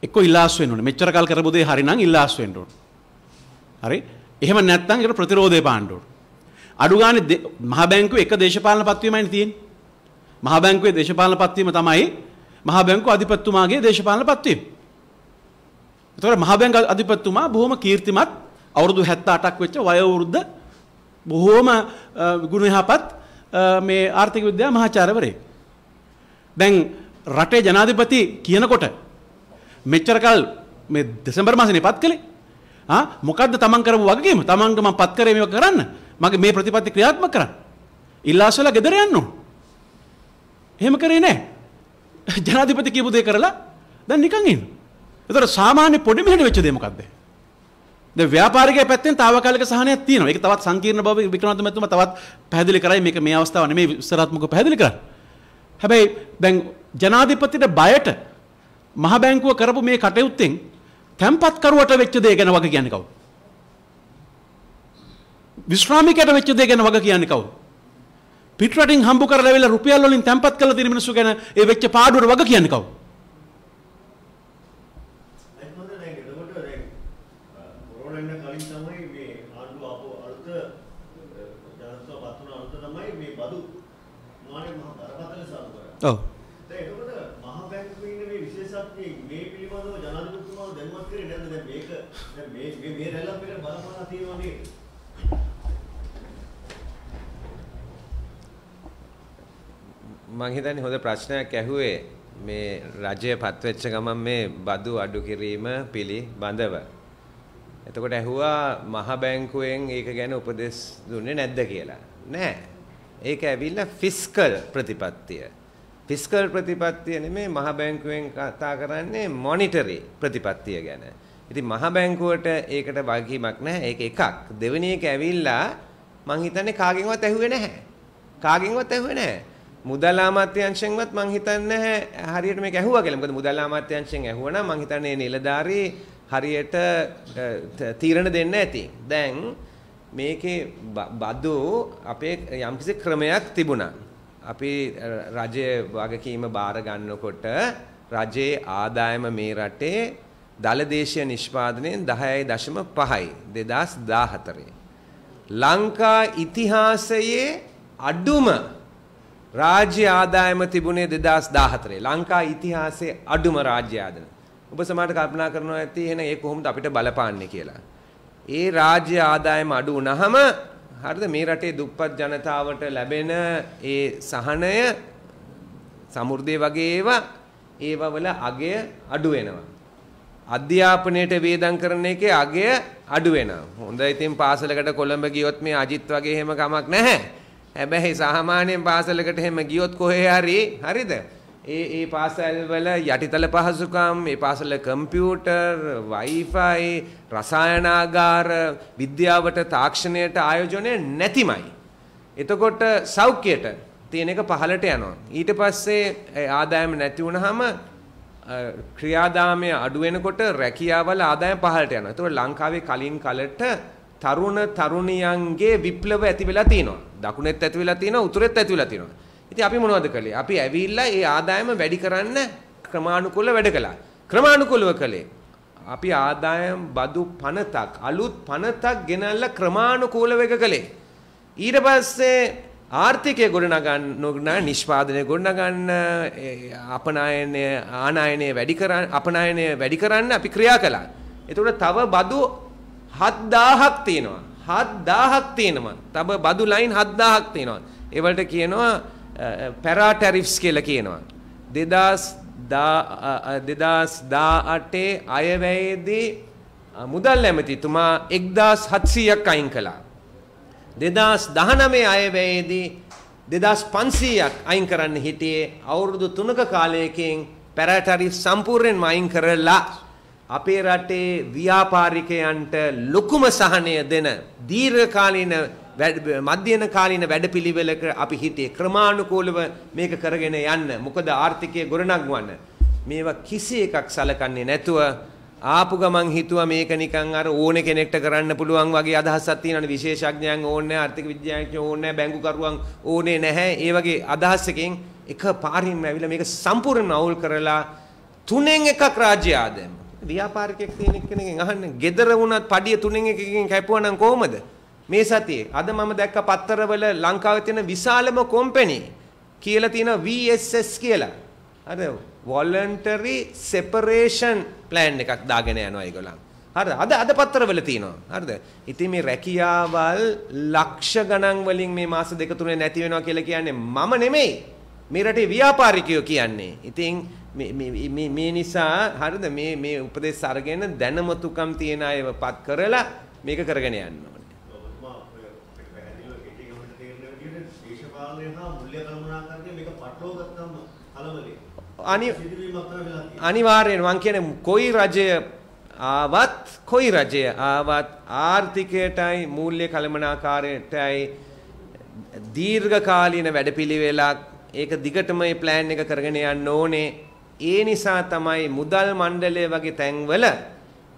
එක්ක ඉල්ලාස් වෙන්න ඕනේ. මෙච්චර කල් කරපු දේ හරිනම් ඉල්ලාස් වෙන්න ඕනේ. හරි? එහෙම නැත්නම් ඒකට ප්‍රතිරෝධය පාන්න ඕනේ. අඩු ගානේ මහ බැංකුවේ එක දේශපාලන පත්වීමයි තියෙන්නේ. මහ බැංකුවේ දේශපාලන පත්වීම තමයි මහ බැංකුව අධිපතිතුමාගේ දේශපාලන පත්වීම. ඒතකොට මහ බැංක අධිපතිතුමා බොහොම කීර්තිමත් අවුරුදු 78ක් වෙච්ච වයෝවෘද්ධ බොහොම ගුණ යහපත් මේ ආර්ථික විද්‍යා මහාචාර්යවරයෙක්. දැන් රටේ ජනාධිපති කියනකොට මෙච්චරකල් මේ දෙසැම්බර් මාසනේ පත් කළේ. ආ මොකද්ද තමන් කරපු වගකීම? තමන්ගම පත් කරේ මේක කරන්න. මගේ මේ ප්‍රතිපත්ති ක්‍රියාත්මක කරන්න. ඉල්ලාසලා ගෙදර යන්න ඕන. එහෙම කරේ නැහැ. [LAUGHS] ජනාධිපති කියපු දේ කරලා දැන් නිකන් ඉන්න. ඒතර සාමාන්‍ය පොඩි මෙහෙණ වෙච්ච දේ මොකද්ද? දැන් ව්‍යාපාරිකය පැත්තෙන් తాවකාලික සහනයක් තියෙනවා. ඒක තවත් සංකීර්ණ බව වික්‍රමනාත් මහත්මයා තවත් පැහැදිලි කරයි. මේක මේ අවස්ථාව නෙමෙයි විස්තරාත්මකව පැහැදිලි කරන්නේ. හැබැයි දැන් ජනාධිපතිට බයට මහ බැංකුව කරපු මේ කටයුත්තෙන් තැන්පත්කරුවට වෙච්ච දේ ගැන වග කියන්නේ කවුද? විශ්‍රාමිකයට වෙච්ච දේ ගැන වග කියන්නේ කවුද? පිටරටින් හම්බ කරලා ඇවිල්ලා රුපියල් වලින් තැන්පත් කරලා තියෙන මිනිස්සු ගැන ඒ වෙච්ච පාඩුවට වග කියන්නේ කවුද? ඔව් මම හිතන්නේ හොඳ ප්‍රශ්නයක් ඇහුවේ මේ රජය පත්වෙච්ච ගමන් මේ බදු අඩු කිරීම පිළිබඳව. එතකොට ඇහුවා මහ බැංකුවෙන් ඒක ගැන උපදෙස් දුන්නේ නැද්ද කියලා. නෑ. ඒක ඇවිල්ලා ෆිස්කල් ප්‍රතිපත්තිය. ෆිස්කල් ප්‍රතිපත්තිය නෙමේ මහ බැංකුවෙන් කතා කරන්නේ මොනිටරි ප්‍රතිපත්තිය ගැන. ඉතින් මහ බැංකුවට ඒකට වගකීමක් නැහැ. ඒක එකක්. දෙවෙනි එක ඇවිල්ලා මං හිතන්නේ කාගෙන්වත් ඇහුවේ නැහැ. කාගෙන්වත් ඇහුවේ නැහැ. මුදල් අමාත්‍යාංශයෙන්වත් මං හිතන්නේ නැහැ හරියට මේක ඇහුවා කියලා. මොකද මුදල් අමාත්‍යාංශයෙන් ඇහුවනම් මං හිතන්නේ නිලධාරී හරියට තීරණ දෙන්න ඇති. දැන් මේකේ බදු අපේ යම්කිසි ක්‍රමයක් තිබුණා. අපි රජයේ වගකීම බාර ගන්නකොට රජයේ ආදායම මේ රටේ දලදේශීය නිෂ්පාදනයෙන් 10.5යි 2014. ලංකා ඉතිහාසයේ අඩුම රාජ්‍ය ආදායම තිබුණේ 2014 ලංකා ඉතිහාසයේ අඩුම රාජ්‍ය ආදායම. ඔබ සමහරට කල්පනා කරනවා ඇති එහෙනම් ඒ කොහොමද අපිට බලපාන්නේ කියලා. ඒ රාජ්‍ය ආදායම අඩු වුණාම හරිද මේ රටේ දුප්පත් ජනතාවට ලැබෙන ඒ සහනය සමෘද්ධිය වගේ ඒවා ඒවා වල අගය අඩු වෙනවා. අධ්‍යාපනයට වේදම් කරන එකේ අගය අඩු වෙනවා. හොඳ ඉතින් පාසලකට කොළඹ ගියොත් මේ අජිත් වගේ එහෙම කමක් නැහැ. හැබැයි සාමාන්‍යයෙන් පාසලකට එහෙම ගියොත් කොහේ හරි හරිද? ඒ ඒ පාසල් වල යටිතල පහසුකම්, ඒ පාසල කම්පියුටර්, Wi-Fi, රසායනාගාර, විද්‍යාවට තාක්ෂණයට ආයෝජනය නැතිමයි. එතකොට සෞඛ්‍යයට තියෙන එක පහළට යනවා. ඊට පස්සේ ආදායම නැති වුනහම ක්‍රියාදාමය අඩු වෙනකොට රැකියාවල ආදායම පහළට යනවා. ඒතකොට ලංකාවේ කලින් කලට තරුණ තරුණියන්ගේ විප්ලව ඇති වෙලා තියෙනවා. දකුණෙත් ඇති වෙලා තියෙනවා, උතුරෙත් ඇති වෙලා තියෙනවා. ඉතින් අපි මොනවද කළේ? අපි ඇවිල්ලා ඒ ආදායම වැඩි කරන්න ක්‍රමානුකූලව වැඩ කළා. ක්‍රමානුකූලව කළේ. අපි ආදායම් බදු පනතක් අලුත් පනතක් ගෙනල්ලා ක්‍රමානුකූලව එක කළේ. ඊට පස්සේ ආර්ථිකය ගොඩනගන්න නොගනා නිෂ්පාදනය ගොඩනගන්න අපනායනය ආනායනය වැඩි කරන්න අපනායනය වැඩි කරන්න අපි ක්‍රියා කළා. එතකොට තව බදු 7000ක් තියෙනවා. 7000ක් තියෙනවා. තව බදු ලයින් 7000ක් තියෙනවා. ඒවලට කියනවා පැරා ටැරිෆ්ස් කියලා කියනවා. 2018 අයවැයේදී මුදල් ඇමතිතුමා 1700ක් අයින් කළා. 2019 අයවැයේදී 2500ක් අයින් කරන්න හිටියේ අවුරුදු 3ක කාලයකින් පැරා ටැරිෆ් සම්පූර්ණයෙන්ම අයින් කරලා අපේ රටේ ව්‍යාපාරිකයන්ට ලොකුම සහනය දෙන දීර්ඝකාලීන මධ්‍යන කාලීන වැඩපිළිවෙලක අපි හිතේ ක්‍රමානුකූලව මේක කරගෙන යන්න. මොකද ආර්ථිකය ගොඩනගවන්න. මේවා කිසි එකක් සලකන්නේ නැතුව ආපු ගමන් හිතුවා මේක නිකන් අර ඕන කෙනෙක්ට කරන්න පුළුවන් වගේ අදහසක් තියෙනවානේ විශේෂඥයන් ඕනේ ආර්ථික විද්‍යාඥයෝ ඕනේ බැංකුකරුවන් ඕනේ නැහැ. ඒ වගේ අදහසකින් එක පාරින්ම ඇවිල්ලා මේක සම්පූර්ණ අවුල් කරලා තුනෙන් එකක් රාජ්‍ය ආදම් ව්‍යාපාරිකයෙක් තියෙන කෙනෙක්ගෙන් අහන්නේ gedara වුණත් පඩිය තුනෙන් එකකින් කැපුවා නම් කොහමද මේ සතියේ අද මම දැක්ක පත්තරවල ලංකාවේ තියෙන විශාලම කම්පැනි කියලා තියෙන VSS කියලා අර voluntary separation plan එකක් දාගෙන යනවා ඒගොල්ලන් හරිද අද අද පත්තරවල තියෙනවා හරිද ඉතින් මේ රැකියාවල් ලක්ෂ ගණන් වලින් මේ මාස දෙක තුනේ නැති වෙනවා කියලා කියන්නේ මම නෙමෙයි මේ රටේ ව්‍යාපාරිකයෝ කියන්නේ ඉතින් මේ නිසා හරිද මේ මේ උපදේශ අරගෙන දැනමතුකම් තියෙන අයව පත් කරලා මේක කරගෙන යන්න ඕනේ. අනිවාර්යෙන් මං කියන්නේ කොයි රජය ආවත් කොයි රජය ආවත් ආර්ථිකයටයි මූල්‍ය කළමනාකාරයටයි දීර්ඝකාලීන වැඩපිළිවෙලක් ඒක දිගටම මේ plan එක කරගෙන යන්න ඕනේ ඒ නිසා තමයි මුදල් මණ්ඩලය වගේ තැන්වල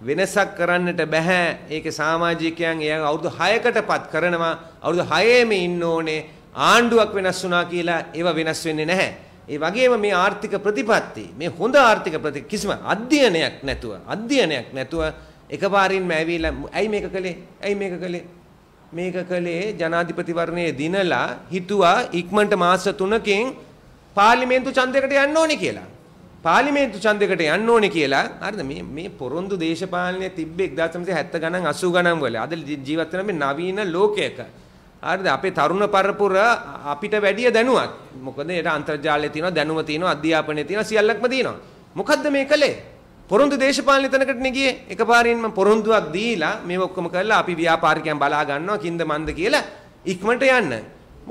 වෙනසක් කරන්නට බෑ. ඒකේ සමාජිකයන් එයා අවුරුදු 6කටපත් කරනවා. අවුරුදු 6ෙම ඉන්න ඕනේ. ආණ්ඩුවක් වෙනස් වුණා කියලා ඒව වෙනස් වෙන්නේ නැහැ. ඒ වගේම මේ ආර්ථික ප්‍රතිපත්ති මේ හොඳ ආර්ථික ප්‍රති කිසිම අධ්‍යයනයක් නැතුව අධ්‍යයනයක් නැතුව එකපාරින්ම ඇවිල්ලා ඇයි මේක කළේ? ඇයි මේක කළේ? මේක කළේ ජනාධිපතිවරණයේ දිනලා හිතුවා ඉක්මනට මාස 3කින් පාර්ලිමේන්තු ඡන්දයකට යන්න ඕනේ කියලා. පාර්ලිමේන්තු ඡන්දයකට යන්න ඕනේ කියලා හරිද මේ මේ පොරොන්දු දේශපාලනය තිබ්බේ 1970 ගණන් 80 ගණන් වල අද ජීවත් වෙන මේ නවීන ලෝකයක හරිද අපේ තරුණ පරපුර අපිට වැඩිය දැනුවත් මොකද ඒට අන්තර්ජාලය තියෙනවා දැනුම තියෙනවා අධ්‍යාපනය තියෙනවා සියල්ලක්ම තියෙනවා මොකද්ද මේ කලේ පොරොන්දු දේශපාලන තැනකට නේ ගියේ එකපාරින්ම පොරොන්දුවක් දීලා මේව ඔක්කොම කරලා අපි ව්‍යාපාරිකයන් බලා ගන්නවා කින්ද මන්ද කියලා ඉක්මනට යන්න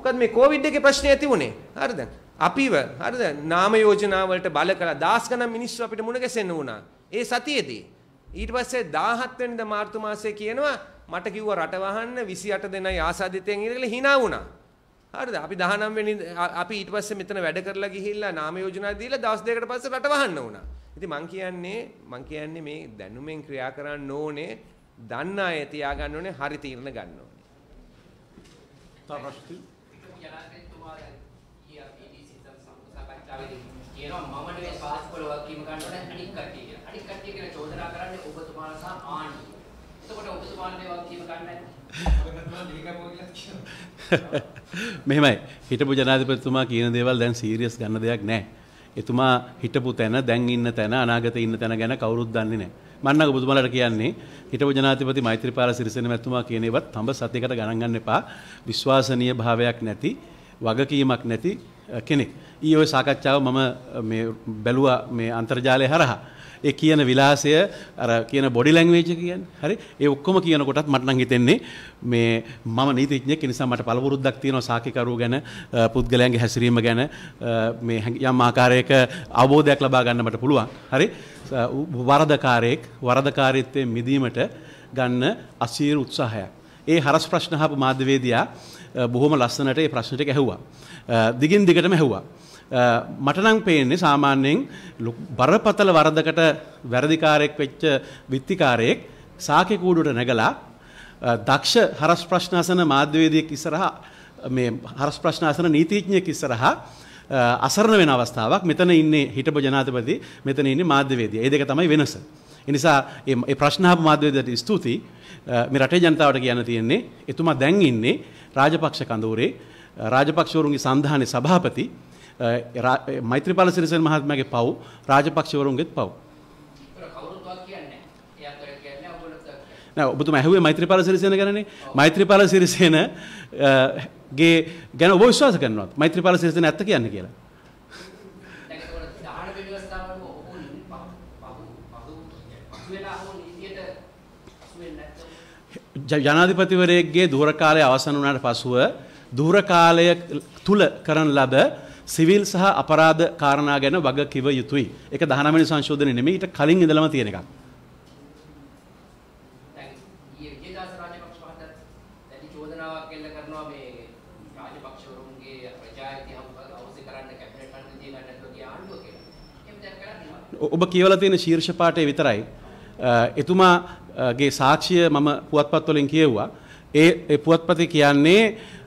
මොකද මේ කොවිඩ් එකේ ප්‍රශ්නේ ඇති වුණේ හරිද අපිව හරිද නාම යෝජනා වලට බල කළා දහස් ගණන් මිනිස්සු අපිට මුණ ගැසෙන්න වුණා. ඒ සතියේදී ඊට පස්සේ 17 වෙනිදා මාර්තු මාසයේ කියනවා මට කිව්වා රට වහන්න 28 දෙනයි ආසාදිතයන් ඉරගල hina වුණා. හරිද? අපි 19 වෙනි අපි ඊට පස්සේ මෙතන වැඩ කරලා ගිහිල්ලා නාම යෝජනා දීලා දවස් දෙකකට පස්සේ රට වහන්න වුණා. ඉතින් මං කියන්නේ මං කියන්නේ මේ දැනුමෙන් ක්‍රියා කරන්න ඕනේ දන්න අය තියාගන්න ඕනේ හරි තීරණ ගන්න ඕනේ. තව ප්‍රශ්න කියනවා මම නෙවෙයි පාස්කෝල වගකීම ගන්න ඕනේ අනික් කට්ටිය කියලා. අනික් කට්ටිය කියලා චෝදනා කරන්නේ ඔබතුමාලා සහ ආණ්ඩුව. එතකොට ඔබතුමාලනේ වගකීම ගන්නෑ. [LAUGHS] මෙහෙමයි හිටපු ජනාධිපතිතුමා කියන දේවල් දැන් සීරියස් ගන්න දෙයක් නැහැ. එතුමා හිටපු තැන දැන් ඉන්න තැන අනාගතේ ඉන්න තැන ගැන කවුරුත් දන්නේ නැහැ. මන්නක බුදුමලට කියන්නේ හිටපු ජනාධිපති මෛත්‍රීපාල සිරිසේන මැතිතුමා කියන ඒවත් තඹ සතියකට ගණන් ගන්න එපා. විශ්වාසනීය භාවයක් නැති වගකීමක් නැති කෙනෙක්. ඊ ඔය සාකච්ඡාව මම බැලුවා මේ අන්තර්ජාලය හරහා. ඒ කියන විලාසය අර කියන බොඩි ලැංග්වේජ් එක කියන්නේ හරි ඒ ඔක්කොම කියනකොටත් මට නම් හිතෙන්නේ මේ මම නීතිඥයෙක් නිසා මට පළවුරුද්දක් තියෙනවා සාකච්ඡාකරුවෝ ගැන පුද්ගලයන්ගේ හැසිරීම ගැන මේ යම් ආකාරයක අවබෝධයක් ලබා ගන්න මට පුළුවන් හරි වරදකාරයෙක් වරදකාරීත්වයෙන් මිදීමට ගන්න අසීරු උත්සාහයක් ඒ හරස් ප්‍රශ්න අහපු මාධ්‍යවේදියා බොහොම ලස්සනට ඒ ප්‍රශ්න ටික ඇහුවා දිගින් දිගටම හැව්වා. මටනම් පේන්නේ සාමාන්‍යයෙන් බරපතල වරදකට වැරදිකාරයෙක් වෙච්ච විත්තිකාරයෙක් සාකේ කූඩුවට නැගලා දක්ෂ හරස් ප්‍රශ්නාසන මාධ්‍යවේදියෙක් ඉස්සරහා මේ හරස් ප්‍රශ්නාසන නීතිඥයෙක් ඉස්සරහා අසරණ වෙන අවස්ථාවක් මෙතන ඉන්නේ හිටපු ජනාධිපති මෙතන ඉන්නේ මාධ්‍යවේදියා. ඒ දෙක තමයි වෙනස. ඒ නිසා මේ ප්‍රශ්නහපු මාධ්‍යවේදියට ස්තුතියි. මේ රටේ ජනතාවට කියන්න තියෙන්නේ එතුමා දැන් ඉන්නේ රාජපක්ෂ කඳවුරේ රාජපක්ෂවරුන්ගේ සන්ධානය සභාපති මෛත්‍රපාල සිරිසෙන් මහත්මයාගේ පව් රාජපක්ෂවරුන්ගෙත් පව්. ඔබතුම ඇහුවේ මෛත්‍රපාල සිරිසේන ගැනනේ මෛත්‍රපාල සිරිසේන ගේ ගැන ඔබ විශ්වාස කරනවත් මෛත්‍රපාල සිරිසේන ඇත්ත කියන්න කියලා. ජනාධිපතිවරයෙක්ගේ දුවර කාලය අවසන් වුණාට පසුව දූරකාලය තුළ කරන ලබ සිවිල් සහ අපරාධ කාරණා ගැන වග කිව යුතුයි. ඒක 19 වෙනි සංශෝධනයේ නෙමෙයි ඊට කලින් ඉඳලම තියෙන එකක්. ඔබ කියවලා තියෙන ශීර්ෂ පාඨය විතරයි. එතුමාගේ සාක්ෂිය මම පුවත්පත් වලින් කියවුවා. ඒ පුවත්පතේ කියන්නේ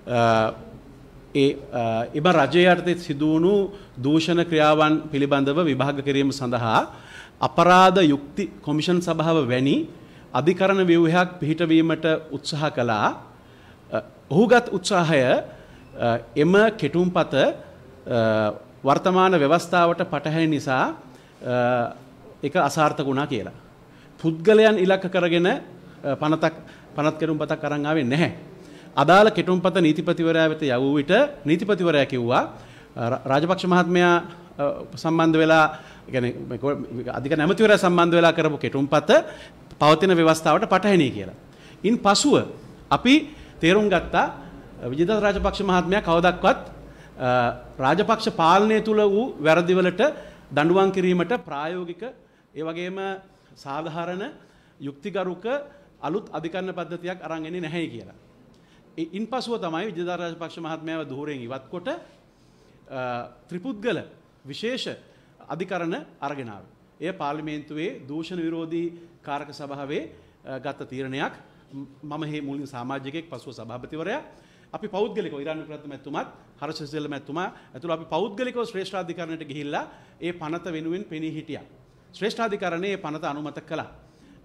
ඒ එබ රජය යටතේ සිදුවුණු දූෂණ ක්‍රියාවන් පිළිබඳව විභාග කිරීම සඳහා අපරාධ යුක්ති කොමිෂන් සභාව වැනි අධිකරණ ව්‍යවහයක් පිහිටවීමට උත්සාහ කළා. ඔහුගත් උත්සාහය එම කෙටුම්පත වර්තමාන ව්‍යවස්ථාවට පටහැනි නිසා එක අසාර්ථක වුණා කියලා. පුද්ගලයන් ඉලක්ක කරගෙන පනතක් පනත් කෙරුම්පතක් අරන් ආවේ නැහැ. අදාළ කෙටුම්පත නීතිපතිවරයා වෙත යවූ විට නීතිපතිවරයා කිව්වා රාජපක්ෂ මහත්මයා සම්බන්ධ වෙලා අධික නැමතිවරයා සම්බන්ධ වෙලා කරපු කෙටුම්පත පවතින ව්‍යවස්ථාවට පටහැනි කියලා. ඉන් පසුව අපි තේරුම් ගත්තා විජිත රාජපක්ෂ මහත්මයා කවදක්වත් රාජපක්ෂ පාලනය තුළ වූ වැරදිවලට දඩුවන් කිරීමට ප්‍රායෝගික ඒ වගේම සාධාරණ යුක්තිගරුක අලුත් අධිකරණ පද්ධතියක් අරන් එන්නේ නැහැ කියලා. ඉන් පසුව තමයි විජධාරාජ පක්ෂ මහත්මයාව දූරෙන් ඉවත්කොට ත්‍රිපුද්ගල විශේෂ අධිකරණ අරගෙනාව. එය පාර්ලිමේන්තුවේ දූෂණ විරෝධී කාරක සභාවේ ගත්ත තීරණයක් මම හේ මුලින් සාමාජිකයෙක් පසුව සභාපතිවරයා අපි පෞද්ගලිකව ඉරාන් වික්‍රම මැතිතුමත් හර්ෂ සිසෙල් මැතිතුමා ඇතුළු අපි පෞද්ගලිකව ශ්‍රේෂ්ඨාධිකරණයට ගිහිල්ලා ඒ පනත වෙනුවෙන් පෙනී හිටියා. ශ්‍රේෂ්ඨාධිකරණයේ පනත අනුමත කළා.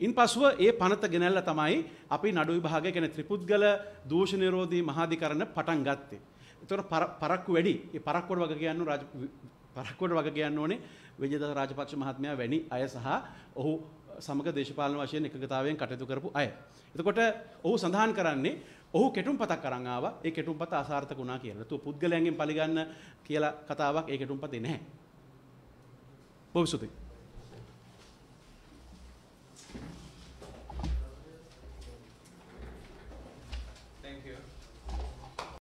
ඉන් පසුව ඒ පනත ගෙනැල්ල තමයි අපි නඩු විභාගය ගැන ත්‍රිපුද්ගල දූෂ නිරෝධී මහාධිකරණ පටන් ගත්තේ. එතොට පරක්කු වැඩි පරක්කොට වග කියන්න රජ පරක්කොට වග කියන්න ඕනේ විජද රාජපක්ෂ මහත්මයා වැනි අය සහ ඔහු සමග දේශපාලන වශයෙන් එකගතාවෙන් කටයුතු කරපු අය. එතකොට ඔහු සඳහන් කරන්නේ ඔහු කෙටුම් පතක් කරංආාව ඒ කෙටුම් පත ආසාර්ථක වුණා කියලා තු පුද්ගලයන්ගෙන් පලිගන්න කියලා කතාවක් ඒ කෙටුම් පති නැහැ. බොවිසුතියි.